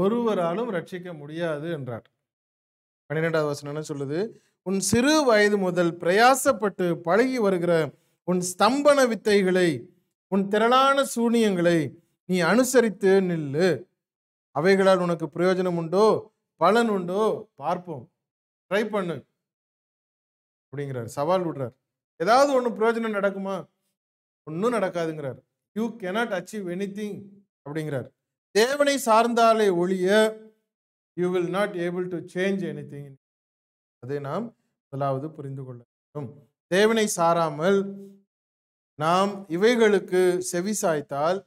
[SPEAKER 1] ஒருவராலும் ரட்சிக்க முடியாது என்றார் பன்னிரெண்டாவது வசனம் என்ன சொல்லுது உன் சிறு
[SPEAKER 2] வயது முதல் பிரயாசப்பட்டு பழகி வருகிற உன் ஸ்தம்பன வித்தைகளை உன் திரளான சூனியங்களை நீ அனுசரித்து நில்லு அவைகளால் உனக்கு பிரயோஜனம் உண்டோ பலன் உண்டோ பார்ப்போம் ட்ரை பண்ணு அப்படிங்கிறார் சவால் விடுறார் ஏதாவது ஒன்று பிரயோஜனம் நடக்குமா ஒன்றும் நடக்காதுங்கிறார் you cannot achieve anything அப்படிங்கிறார் தேவனை சார்ந்தாலே ஒழிய you will not able to change anything அதை நாம் முதலாவது புரிந்து கொள்ள வேண்டும் தேவனை சாராமல் நாம் இவைகளுக்கு செவி சாய்த்தால்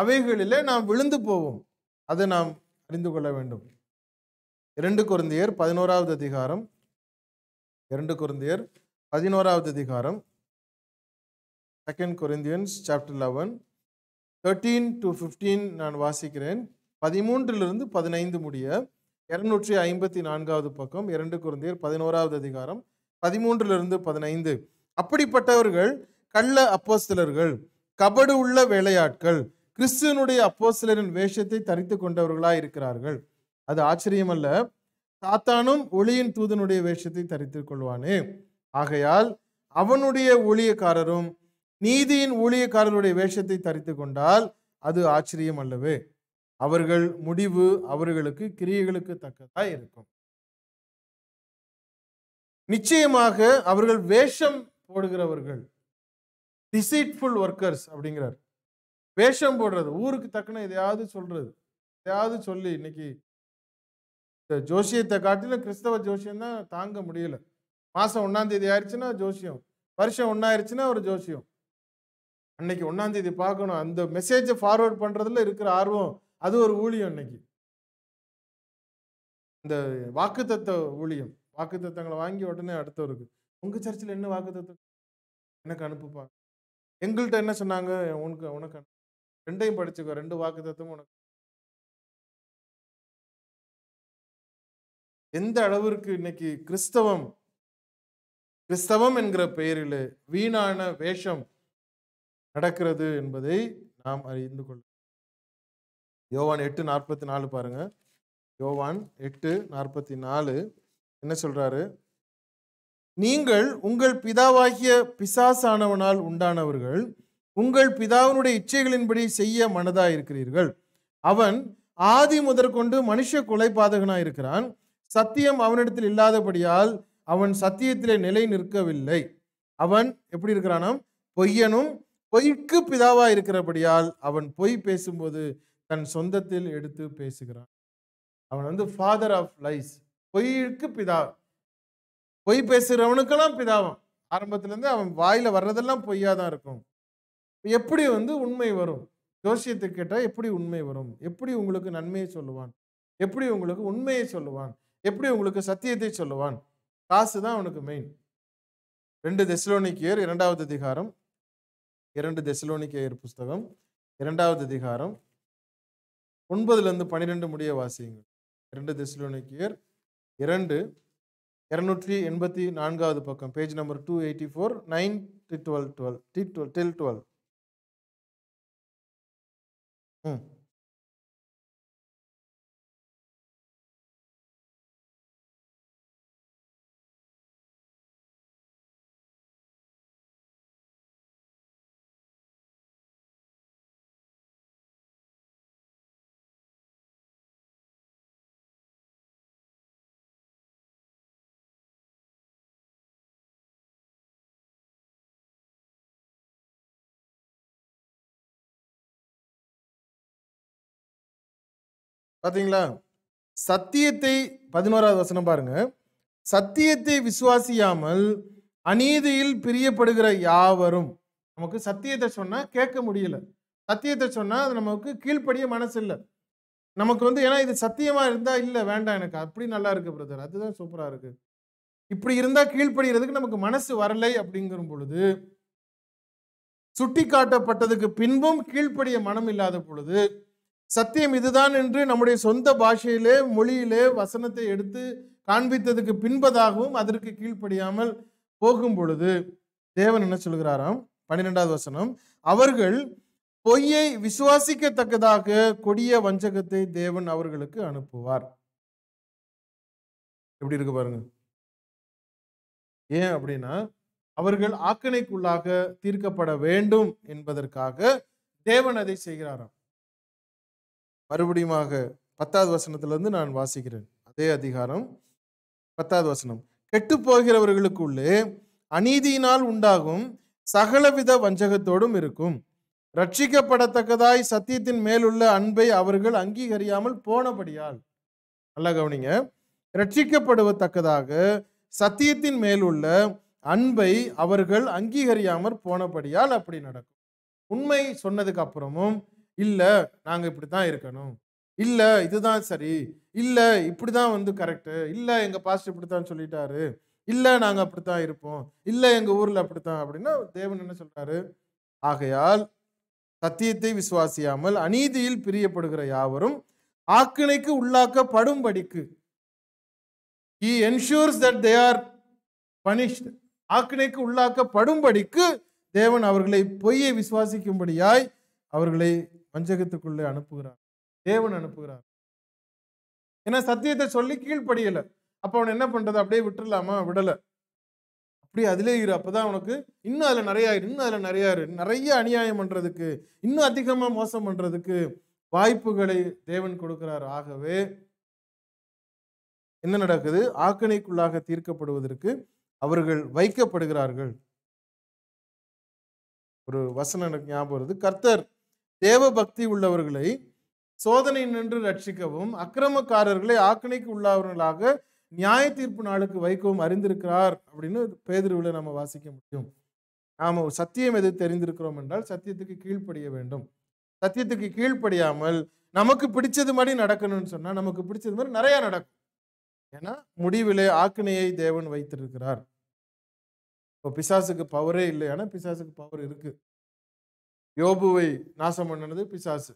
[SPEAKER 2] அவைகளிலே நாம் விழுந்து போவோம் அதை நாம் அறிந்து கொள்ள வேண்டும் இரண்டு குருந்தையர் பதினோராவது அதிகாரம் இரண்டு குருந்தையர் பதினோராவது அதிகாரம் second Corinthians chapter eleven thirteen to fifteen நான் வாசிக்கிறேன் பதிமூன்றிலிருந்து பதினைந்து முடிய இருநூற்றி ஐம்பத்தி நான்காவது பக்கம் இரண்டு குருந்தியர் பதினோராவது அதிகாரம் பதிமூன்றிலிருந்து பதினைந்து அப்படிப்பட்டவர்கள் கள்ள அப்போஸ்தலர்கள் கபடு உள்ள வேலையாட்கள் கிறிஸ்துவனுடைய அப்போஸ்தலரின் வேஷத்தை தரித்து கொண்டவர்களாக இருக்கிறார்கள் அது ஆச்சரியமல்ல சாத்தானும் ஒளியின் தூதனுடைய வேஷத்தை தரித்து கொள்வானே ஆகையால் அவனுடைய ஊழியக்காரரும் நீதியின் ஊழியக்காரர்களுடைய வேஷத்தை தரித்து கொண்டால் அது ஆச்சரியம் அல்லவே அவர்கள் முடிவு அவர்களுக்கு கிரியைகளுக்கு தக்கதாக இருக்கும் நிச்சயமாக அவர்கள் வேஷம் போடுகிறவர்கள் டிசீட்ஃபுல் ஒர்க்கர்ஸ் அப்படிங்கிறார் வேஷம் போடுறது ஊருக்கு தக்கன எதையாவது சொல்றது எதையாவது சொல்லி இன்னைக்கு இந்த ஜோசியத்தை காட்டிலும் கிறிஸ்தவ ஜோசியம் தான் தாங்க முடியல மாசம் ஒன்னாம் தேதி ஆயிடுச்சுன்னா ஜோசியம் வருஷம் ஒன்னாயிருச்சுன்னா ஒரு ஜோசியம் அன்னைக்கு ஒன்றாந்தேதி பார்க்கணும் அந்த மெசேஜை ஃபார்வேர்ட் பண்ணுறதுல இருக்கிற ஆர்வம் அது ஒரு ஊழியம் இன்னைக்கு இந்த வாக்குத்தத்த ஊழியம் வாக்குத்தத்தங்களை வாங்கி உடனே அடுத்தவருக்கு
[SPEAKER 1] உங்கள் சர்ச்சில் என்ன வாக்குத்தத்தம் எனக்கு அனுப்புப்பா எங்கள்கிட்ட என்ன சொன்னாங்க உனக்கு உனக்கு ரெண்டையும் படிச்சுக்கோ ரெண்டு வாக்குத்தத்தமும் உனக்கு எந்த அளவிற்கு இன்னைக்கு கிறிஸ்தவம் கிறிஸ்தவம் என்கிற பெயரில் வீணான வேஷம் நடக்கிறது
[SPEAKER 2] என்பதை நாம் அறிந்து கொள்ள யோவான் எட்டு நாற்பத்தி நாலு பாருங்க யோவான் எட்டு நாற்பத்தி நாலு என்ன சொல்றாரு நீங்கள் உங்கள் பிதாவாகிய பிசாசானவனால் உண்டானவர்கள் உங்கள் பிதாவினுடைய இச்சைகளின்படி செய்ய மனதாக இருக்கிறீர்கள் அவன் ஆதி முதற்கொண்டு மனுஷ கொலைபாதகனாக இருக்கிறான் சத்தியம் அவனிடத்தில் இல்லாதபடியால் அவன் சத்தியத்திலே நிலை நிற்கவில்லை அவன் எப்படி இருக்கிறானாம் பொய்யனும் பொய்க்கு பிதாவாக இருக்கிறபடியால் அவன் பொய் பேசும்போது தன் சொந்தத்தில் எடுத்து பேசுகிறான் அவன் வந்து ஃபாதர் ஆஃப் லைஸ் பொய்க்கு பிதா பொய் பேசுகிறவனுக்கெல்லாம் பிதாவான் ஆரம்பத்துலேருந்து அவன் வாயில் வர்றதெல்லாம் பொய்யா தான் இருக்கும் எப்படி வந்து உண்மை வரும் ஜோசியத்தை கேட்டால் எப்படி உண்மை வரும் எப்படி உங்களுக்கு நன்மையை சொல்லுவான் எப்படி உங்களுக்கு உண்மையை சொல்லுவான் எப்படி உங்களுக்கு சத்தியத்தை சொல்லுவான் காசு தான் அவனுக்கு மெயின் ரெண்டு தெஸ்லோனிக்கியர் இரண்டாவது அதிகாரம் இரண்டு தெசலோனிக்கேயர் புஸ்தகம் இரண்டாவது அதிகாரம் ஒன்பதுலேருந்து பன்னிரெண்டு முடிய வாசியுங்கள் இரண்டு தெசலோனிக்கியர் இரண்டு இரநூற்றி எண்பத்தி நான்காவது
[SPEAKER 1] பக்கம் page number two eighty four nine to twelve twelve டி டுவெல் டில் டுவெல் ம் பார்த்தீங்களா சத்தியத்தை பதினோராவது வசனம் பாருங்க சத்தியத்தை விசுவாசியாமல்
[SPEAKER 2] அநீதியில் பிரியப்படுகிற யாவரும் நமக்கு சத்தியத்தை சொன்னால் கேட்க முடியல சத்தியத்தை சொன்னால் அது நமக்கு கீழ்ப்படிய மனசு இல்லை நமக்கு வந்து ஏன்னா இது சத்தியமாக இருந்தால் இல்லை வேண்டாம் எனக்கு அப்படி நல்லா இருக்கு பிரதர் அதுதான் சூப்பராக இருக்கு இப்படி இருந்தால் கீழ்ப்படுகிறதுக்கு நமக்கு மனசு வரலை அப்படிங்கிற பொழுது சுட்டி காட்டப்பட்டதுக்கு பின்பும் கீழ்ப்படிய மனம் இல்லாத பொழுது சத்தியம் இதுதான் என்று நம்முடைய சொந்த பாஷையிலே மொழியிலே வசனத்தை எடுத்து காண்பித்ததுக்கு பின்பதாகவும் அதற்கு கீழ்ப்படியாமல் போகும் பொழுது தேவன் என்ன சொல்கிறாராம் பன்னிரெண்டாவது வசனம் அவர்கள் பொய்யை விசுவாசிக்கத்தக்கதாக கொடிய வஞ்சகத்தை தேவன் அவர்களுக்கு அனுப்புவார் எப்படி இருக்கு பாருங்க ஏன் அப்படின்னா அவர்கள் ஆக்கணைக்குள்ளாக தீர்க்கப்பட வேண்டும் என்பதற்காக தேவன் அதை செய்கிறாராம் மறுபடியுமாக பத்தாவது வசனத்திலிருந்து நான் வாசிக்கிறேன் அதே அதிகாரம் பத்தாவது வசனம் கெட்டு உள்ளே அநீதியினால் உண்டாகும் சகலவித வஞ்சகத்தோடும் இருக்கும் ரட்சிக்கப்படத்தக்கதாய் சத்தியத்தின் மேலுள்ள அன்பை அவர்கள் அங்கீகரியாமல் போனபடியால் நல்லா கவனிங்க ரட்சிக்கப்படுவத்தக்கதாக சத்தியத்தின் மேலுள்ள அன்பை அவர்கள் அங்கீகரியாமல் போனபடியால் அப்படி நடக்கும் உண்மை சொன்னதுக்கு அப்புறமும் இல்லை நாங்கள் இப்படி தான் இருக்கணும் இல்லை இதுதான் சரி இல்லை இப்படி தான் வந்து கரெக்டு இல்லை எங்கள் பாஸ்ட் இப்படி தான் சொல்லிட்டாரு இல்லை நாங்கள் அப்படி தான் இருப்போம் இல்லை எங்கள் ஊரில் அப்படி தான் அப்படின்னா தேவன் என்ன சொல்கிறாரு ஆகையால் சத்தியத்தை விசுவாசியாமல் அநீதியில் பிரியப்படுகிற யாவரும் ஆக்கினைக்கு உள்ளாக்கப்படும்படிக்கு he ensures that they are punished ஆக்கினைக்கு உள்ளாக்கப்படும்படிக்கு தேவன் அவர்களை பொய்யை விசுவாசிக்கும்படியாய் அவர்களை வஞ்சகத்துக்குள்ளே அனுப்புகிறார் தேவன் அனுப்புகிறார் ஏன்னா சத்தியத்தை சொல்லி கீழ்படியல அப்ப அவன் என்ன பண்றது அப்படியே விட்டுடலாமா விடல அப்படியே அதிலே இரு அப்பதான் அவனுக்கு இன்னும் அதுல நிறைய இன்னும் அதுல நிறைய நிறைய அநியாயம் பண்றதுக்கு இன்னும் அதிகமா மோசம் பண்றதுக்கு வாய்ப்புகளை தேவன் கொடுக்கிறார் ஆகவே என்ன நடக்குது ஆக்கணைக்குள்ளாக தீர்க்கப்படுவதற்கு அவர்கள் வைக்கப்படுகிறார்கள் ஒரு வசனம் எனக்கு ஞாபகம் வருது கர்த்தர் தேவ பக்தி உள்ளவர்களை சோதனை நின்று ரட்சிக்கவும் அக்கிரமக்காரர்களை ஆக்கணைக்கு உள்ளவர்களாக நியாய தீர்ப்பு நாளுக்கு வைக்கவும் அறிந்திருக்கிறார் அப்படின்னு பேதிருவில் நம்ம வாசிக்க முடியும் நாம் சத்தியம் எது தெரிந்திருக்கிறோம் என்றால் சத்தியத்துக்கு கீழ்ப்படிய வேண்டும் சத்தியத்துக்கு கீழ்ப்படியாமல் நமக்கு பிடிச்சது மாதிரி நடக்கணும்னு சொன்னால் நமக்கு பிடிச்சது மாதிரி நிறையா நடக்கும் ஏன்னா முடிவிலே ஆக்கினையை தேவன் வைத்திருக்கிறார் இப்போ பிசாசுக்கு பவரே இல்லை ஆனால் பிசாசுக்கு பவர் இருக்குது யோபுவை நாசம் பண்ணினது பிசாசு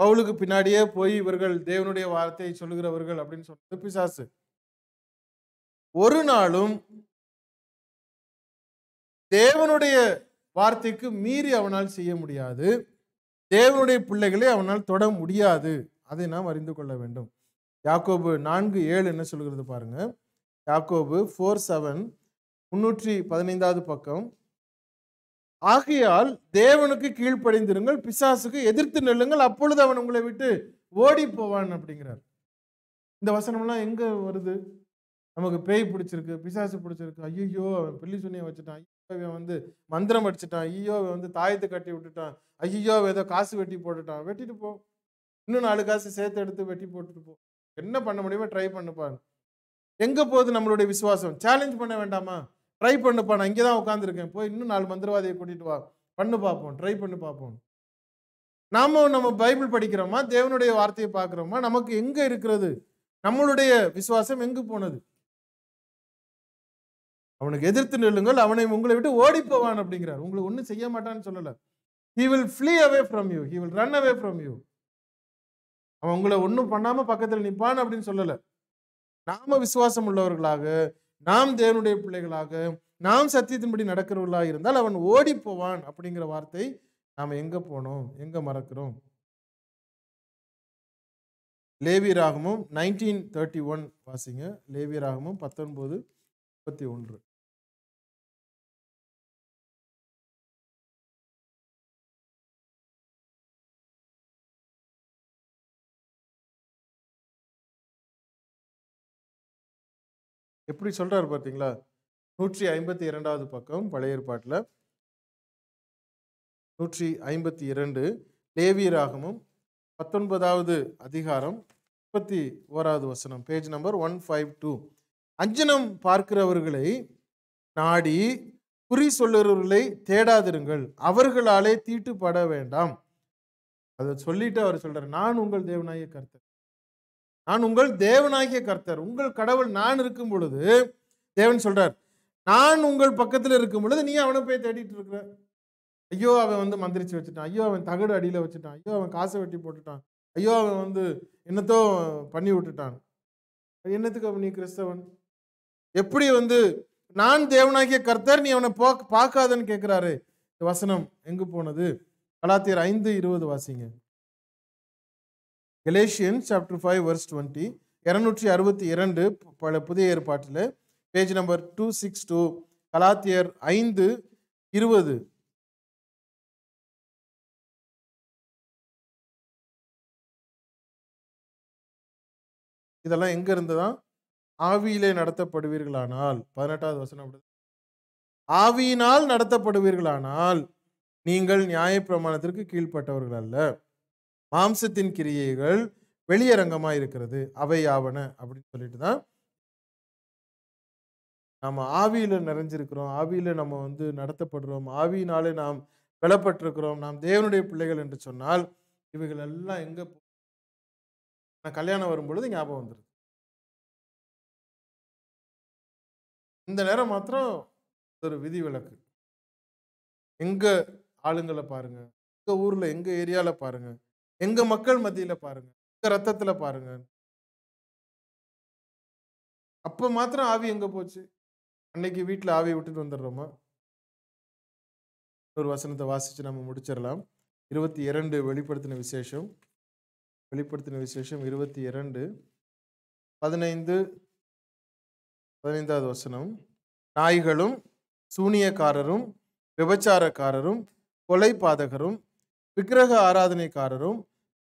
[SPEAKER 2] பவுலுக்கு பின்னாடியே போய் இவர்கள் தேவனுடைய வார்த்தையை சொல்லுகிறவர்கள் அப்படின்னு சொன்னது பிசாசு ஒரு நாளும் தேவனுடைய வார்த்தைக்கு மீறி அவனால் செய்ய முடியாது தேவனுடைய பிள்ளைகளை அவனால் தொட முடியாது அதை நாம் அறிந்து கொள்ள வேண்டும் யாக்கோபு நான்கு ஏழு என்ன சொல்கிறது பாருங்க யாக்கோபு ஃபோர் செவன் முன்னூற்றி பதினைந்தாவது பக்கம் ஆகையால் தேவனுக்கு கீழ்ப்படைந்திருங்கள் பிசாசுக்கு எதிர்த்து நெல்லுங்கள் அப்பொழுது அவன் உங்களை விட்டு ஓடி போவான் அப்படிங்கிறார் இந்த வசனம்லாம் எங்கே வருது நமக்கு பேய் பிடிச்சிருக்கு பிசாசு பிடிச்சிருக்கு ஐயோ அவன் பிள்ளி சுனியை வச்சுட்டான் ஐயோ வந்து மந்திரம் அடிச்சுட்டான் ஐயோ வந்து தாயத்தை கட்டி விட்டுட்டான் ஐயோ ஏதோ காசு வெட்டி போட்டுட்டான் வெட்டிட்டு போ இன்னும் நாலு காசு சேர்த்து எடுத்து வெட்டி போட்டுட்டு போ என்ன பண்ண முடியுமோ ட்ரை பண்ணுப்பாங்க எங்கே போகுது நம்மளுடைய விசுவாசம் சேலஞ்ச் பண்ண வேண்டாமா ட்ரை பண்ணுப்பா நான் இங்கே தான் உட்காந்துருக்கேன் போய் இன்னும் நாலு மந்திரவாதியை கூட்டிகிட்டு வா பண்ணு பார்ப்போம் ட்ரை பண்ணி பார்ப்போம் நாம நம்ம பைபிள் படிக்கிறோமா தேவனுடைய வார்த்தையை பார்க்குறோமா நமக்கு எங்கே இருக்கிறது நம்மளுடைய விசுவாசம் எங்கு போனது அவனுக்கு எதிர்த்து நெல்லுங்கள் அவனை உங்களை விட்டு ஓடிப்போவான் அப்படிங்கிறார் உங்களுக்கு ஒன்றும் செய்ய மாட்டான்னு சொல்லலை he will flee away from you he will run away from you அவன் உங்களை ஒன்றும் பண்ணாமல் பக்கத்தில் நிற்பான் அப்படின்னு சொல்லலை நாம விசுவாசம் உள்ளவர்களாக நாம் தேவனுடைய பிள்ளைகளாக நாம் சத்தியத்தின்படி நடக்கிறவர்களாக இருந்தால் அவன் ஓடி போவான் அப்படிங்கிற வார்த்தை நாம் எங்கே போனோம் எங்கே மறக்கிறோம் லேவி ராகமும்
[SPEAKER 1] நைன்டீன் தேர்ட்டி ஒன் வாசிங்க லேவி ராகமும் பத்தொன்பது முப்பத்தி ஒன்று எப்படி சொல்றாரு பார்த்தீங்களா நூற்றி ஐம்பத்தி இரண்டாவது பக்கம் பழைய ஏற்பாட்டில் நூற்றி ஐம்பத்தி
[SPEAKER 2] இரண்டு லேவி ராகமும் பத்தொன்பதாவது அதிகாரம் முப்பத்தி ஓராவது வசனம் page number one five two அஞ்சனம் பார்க்கிறவர்களை நாடி குறி சொல்லுறவர்களை தேடாதிருங்கள் அவர்களாலே தீட்டுப்பட வேண்டாம் அதை சொல்லிட்டு அவர் சொல்றார் நான் உங்கள் தேவனாய கருத்து நான் உங்கள் தேவனாகிய கர்த்தர் உங்கள் கடவுள் நான் இருக்கும் பொழுது தேவன் சொல்றார் நான் உங்கள் பக்கத்தில் இருக்கும் பொழுது நீ அவனை போய் தேடிட்டு இருக்கிற ஐயோ அவன் வந்து மந்திரிச்சு வச்சுட்டான் ஐயோ அவன் தகடு அடியில் வச்சுட்டான் ஐயோ அவன் காசை வெட்டி போட்டுட்டான் ஐயோ அவன் வந்து என்னத்தோ பண்ணி விட்டுட்டான் என்னத்துக்கு அவன் நீ கிறிஸ்தவன் எப்படி வந்து நான் தேவனாகிய கர்த்தர் நீ அவனை போ பார்க்காதன்னு கேட்குறாரு வசனம் எங்கு போனது கலாத்தியர் ஐந்து இருபது வாசிங்க Galatians chapter five verse twenty இரநூற்றி அறுபத்தி இரண்டு பல புதிய ஏற்பாட்டில் page number two six two கலாத்தியர் ஐந்து இருபது
[SPEAKER 1] இதெல்லாம் எங்க இருந்து தான் ஆவியிலே நடத்தப்படுவீர்களானால் பதினெட்டாவது வசனம்
[SPEAKER 2] ஆவியினால் நடத்தப்படுவீர்களானால் நீங்கள் நியாயப்பிரமாணத்திற்கு கீழ்ப்பட்டவர்கள் அல்ல மாம்சத்தின் கிரியைகள் வெளியரங்கமாக இருக்கிறது அவை ஆவன அப்படின்னு சொல்லிட்டு தான் நம்ம ஆவியில் நிறைஞ்சிருக்கிறோம் ஆவியில் நம்ம வந்து நடத்தப்படுறோம் ஆவியினாலே நாம் பெலப்பட்டிருக்கிறோம் நாம் தேவனுடைய
[SPEAKER 1] பிள்ளைகள் என்று சொன்னால் இவைகள் எல்லாம் எங்கே நான் கல்யாணம் வரும்பொழுது ஞாபகம் வந்துடுது இந்த நேரம் மாத்திரம் ஒரு விதி விளக்கு எங்கள் ஆளுங்களை பாருங்கள் எங்கள்
[SPEAKER 2] ஊரில் எங்கள் ஏரியாவில் பாருங்கள் எங்க மக்கள் மத்தியில பாருங்க எங்க ரத்தத்துல பாருங்க
[SPEAKER 1] அப்ப மாத்திரம் ஆவி எங்க போச்சு அன்னைக்கு வீட்டில் ஆவியை விட்டுட்டு வந்துடுறோமா ஒரு வசனத்தை வாசித்து நம்ம முடிச்சிடலாம்
[SPEAKER 2] இருபத்தி இரண்டு வெளிப்படுத்தின விசேஷம் வெளிப்படுத்தின விசேஷம் இருபத்தி இரண்டு பதினைந்து பதினைந்தாவது வசனம் நாய்களும் சூனியக்காரரும் விபச்சாரக்காரரும் கொலை பாதகரும் விக்கிரக ஆராதனைக்காரரும்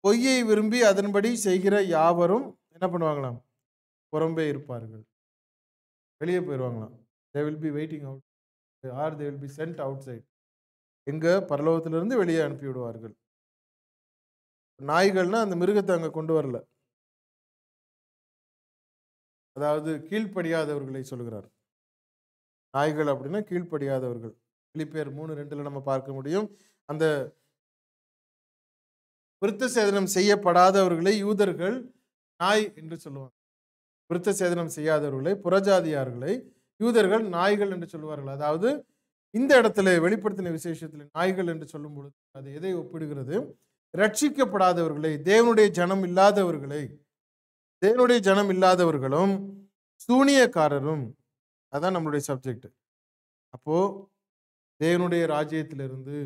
[SPEAKER 2] பொய்யை விரும்பி அதன்படி செய்கிற யாவரும் என்ன பண்ணுவாங்களாம் புறம்பே இருப்பார்கள் வெளியே போயிடுவாங்களாம் they will be waiting out or they will be sent outside எங்கே பரலோகத்திலிருந்து வெளியே அனுப்பிவிடுவார்கள்
[SPEAKER 1] நாய்கள்னால் அந்த மிருகத்தை அங்கே கொண்டு வரல அதாவது கீழ்ப்படியாதவர்களை சொல்கிறார்
[SPEAKER 2] நாய்கள் அப்படின்னா கீழ்ப்படியாதவர்கள் கிளிப்பேர் மூணு ரெண்டில் நம்ம பார்க்க முடியும் அந்த விருத்த சேதனம் செய்யப்படாதவர்களை யூதர்கள் நாய் என்று சொல்லுவாங்க விருத்த சேதனம் செய்யாதவர்களை புறஜாதியார்களை யூதர்கள் நாய்கள் என்று சொல்லுவார்கள் அதாவது இந்த இடத்துல வெளிப்படுத்தின விசேஷத்தில் நாய்கள் என்று சொல்லும் பொழுது அது எதை ஒப்பிடுகிறது ரட்சிக்கப்படாதவர்களை தேவனுடைய ஜனம் இல்லாதவர்களை தேவனுடைய ஜனம் இல்லாதவர்களும் சூனியக்காரரும் அதான் நம்மளுடைய சப்ஜெக்ட் அப்போ தேவனுடைய ராஜ்யத்திலிருந்து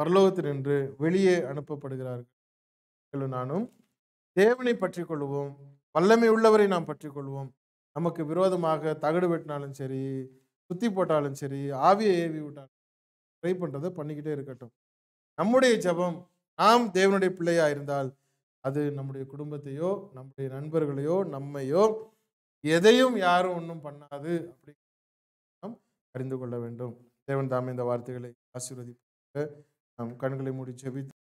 [SPEAKER 2] நின்று வெளியே அனுப்பப்படுகிறார்கள் நானும் தேவனை பற்றி கொள்வோம் வல்லமை உள்ளவரை நாம் பற்றி கொள்வோம் நமக்கு விரோதமாக தகடு வெட்டினாலும் சரி சுத்தி போட்டாலும் சரி ஆவியை ஏவி விட்டாலும் ட்ரை பண்ணுறதை பண்ணிக்கிட்டே இருக்கட்டும் நம்முடைய ஜபம் நாம் தேவனுடைய பிள்ளையாக இருந்தால் அது நம்முடைய குடும்பத்தையோ நம்முடைய நண்பர்களையோ நம்மையோ எதையும் யாரும் ஒன்றும் பண்ணாது அப்படி
[SPEAKER 1] நாம் அறிந்து கொள்ள வேண்டும் தேவன் தாமே இந்த வார்த்தைகளை ஆசீர்வதிப்பாங்க நம் கண்களை மூடி ஜெபித்து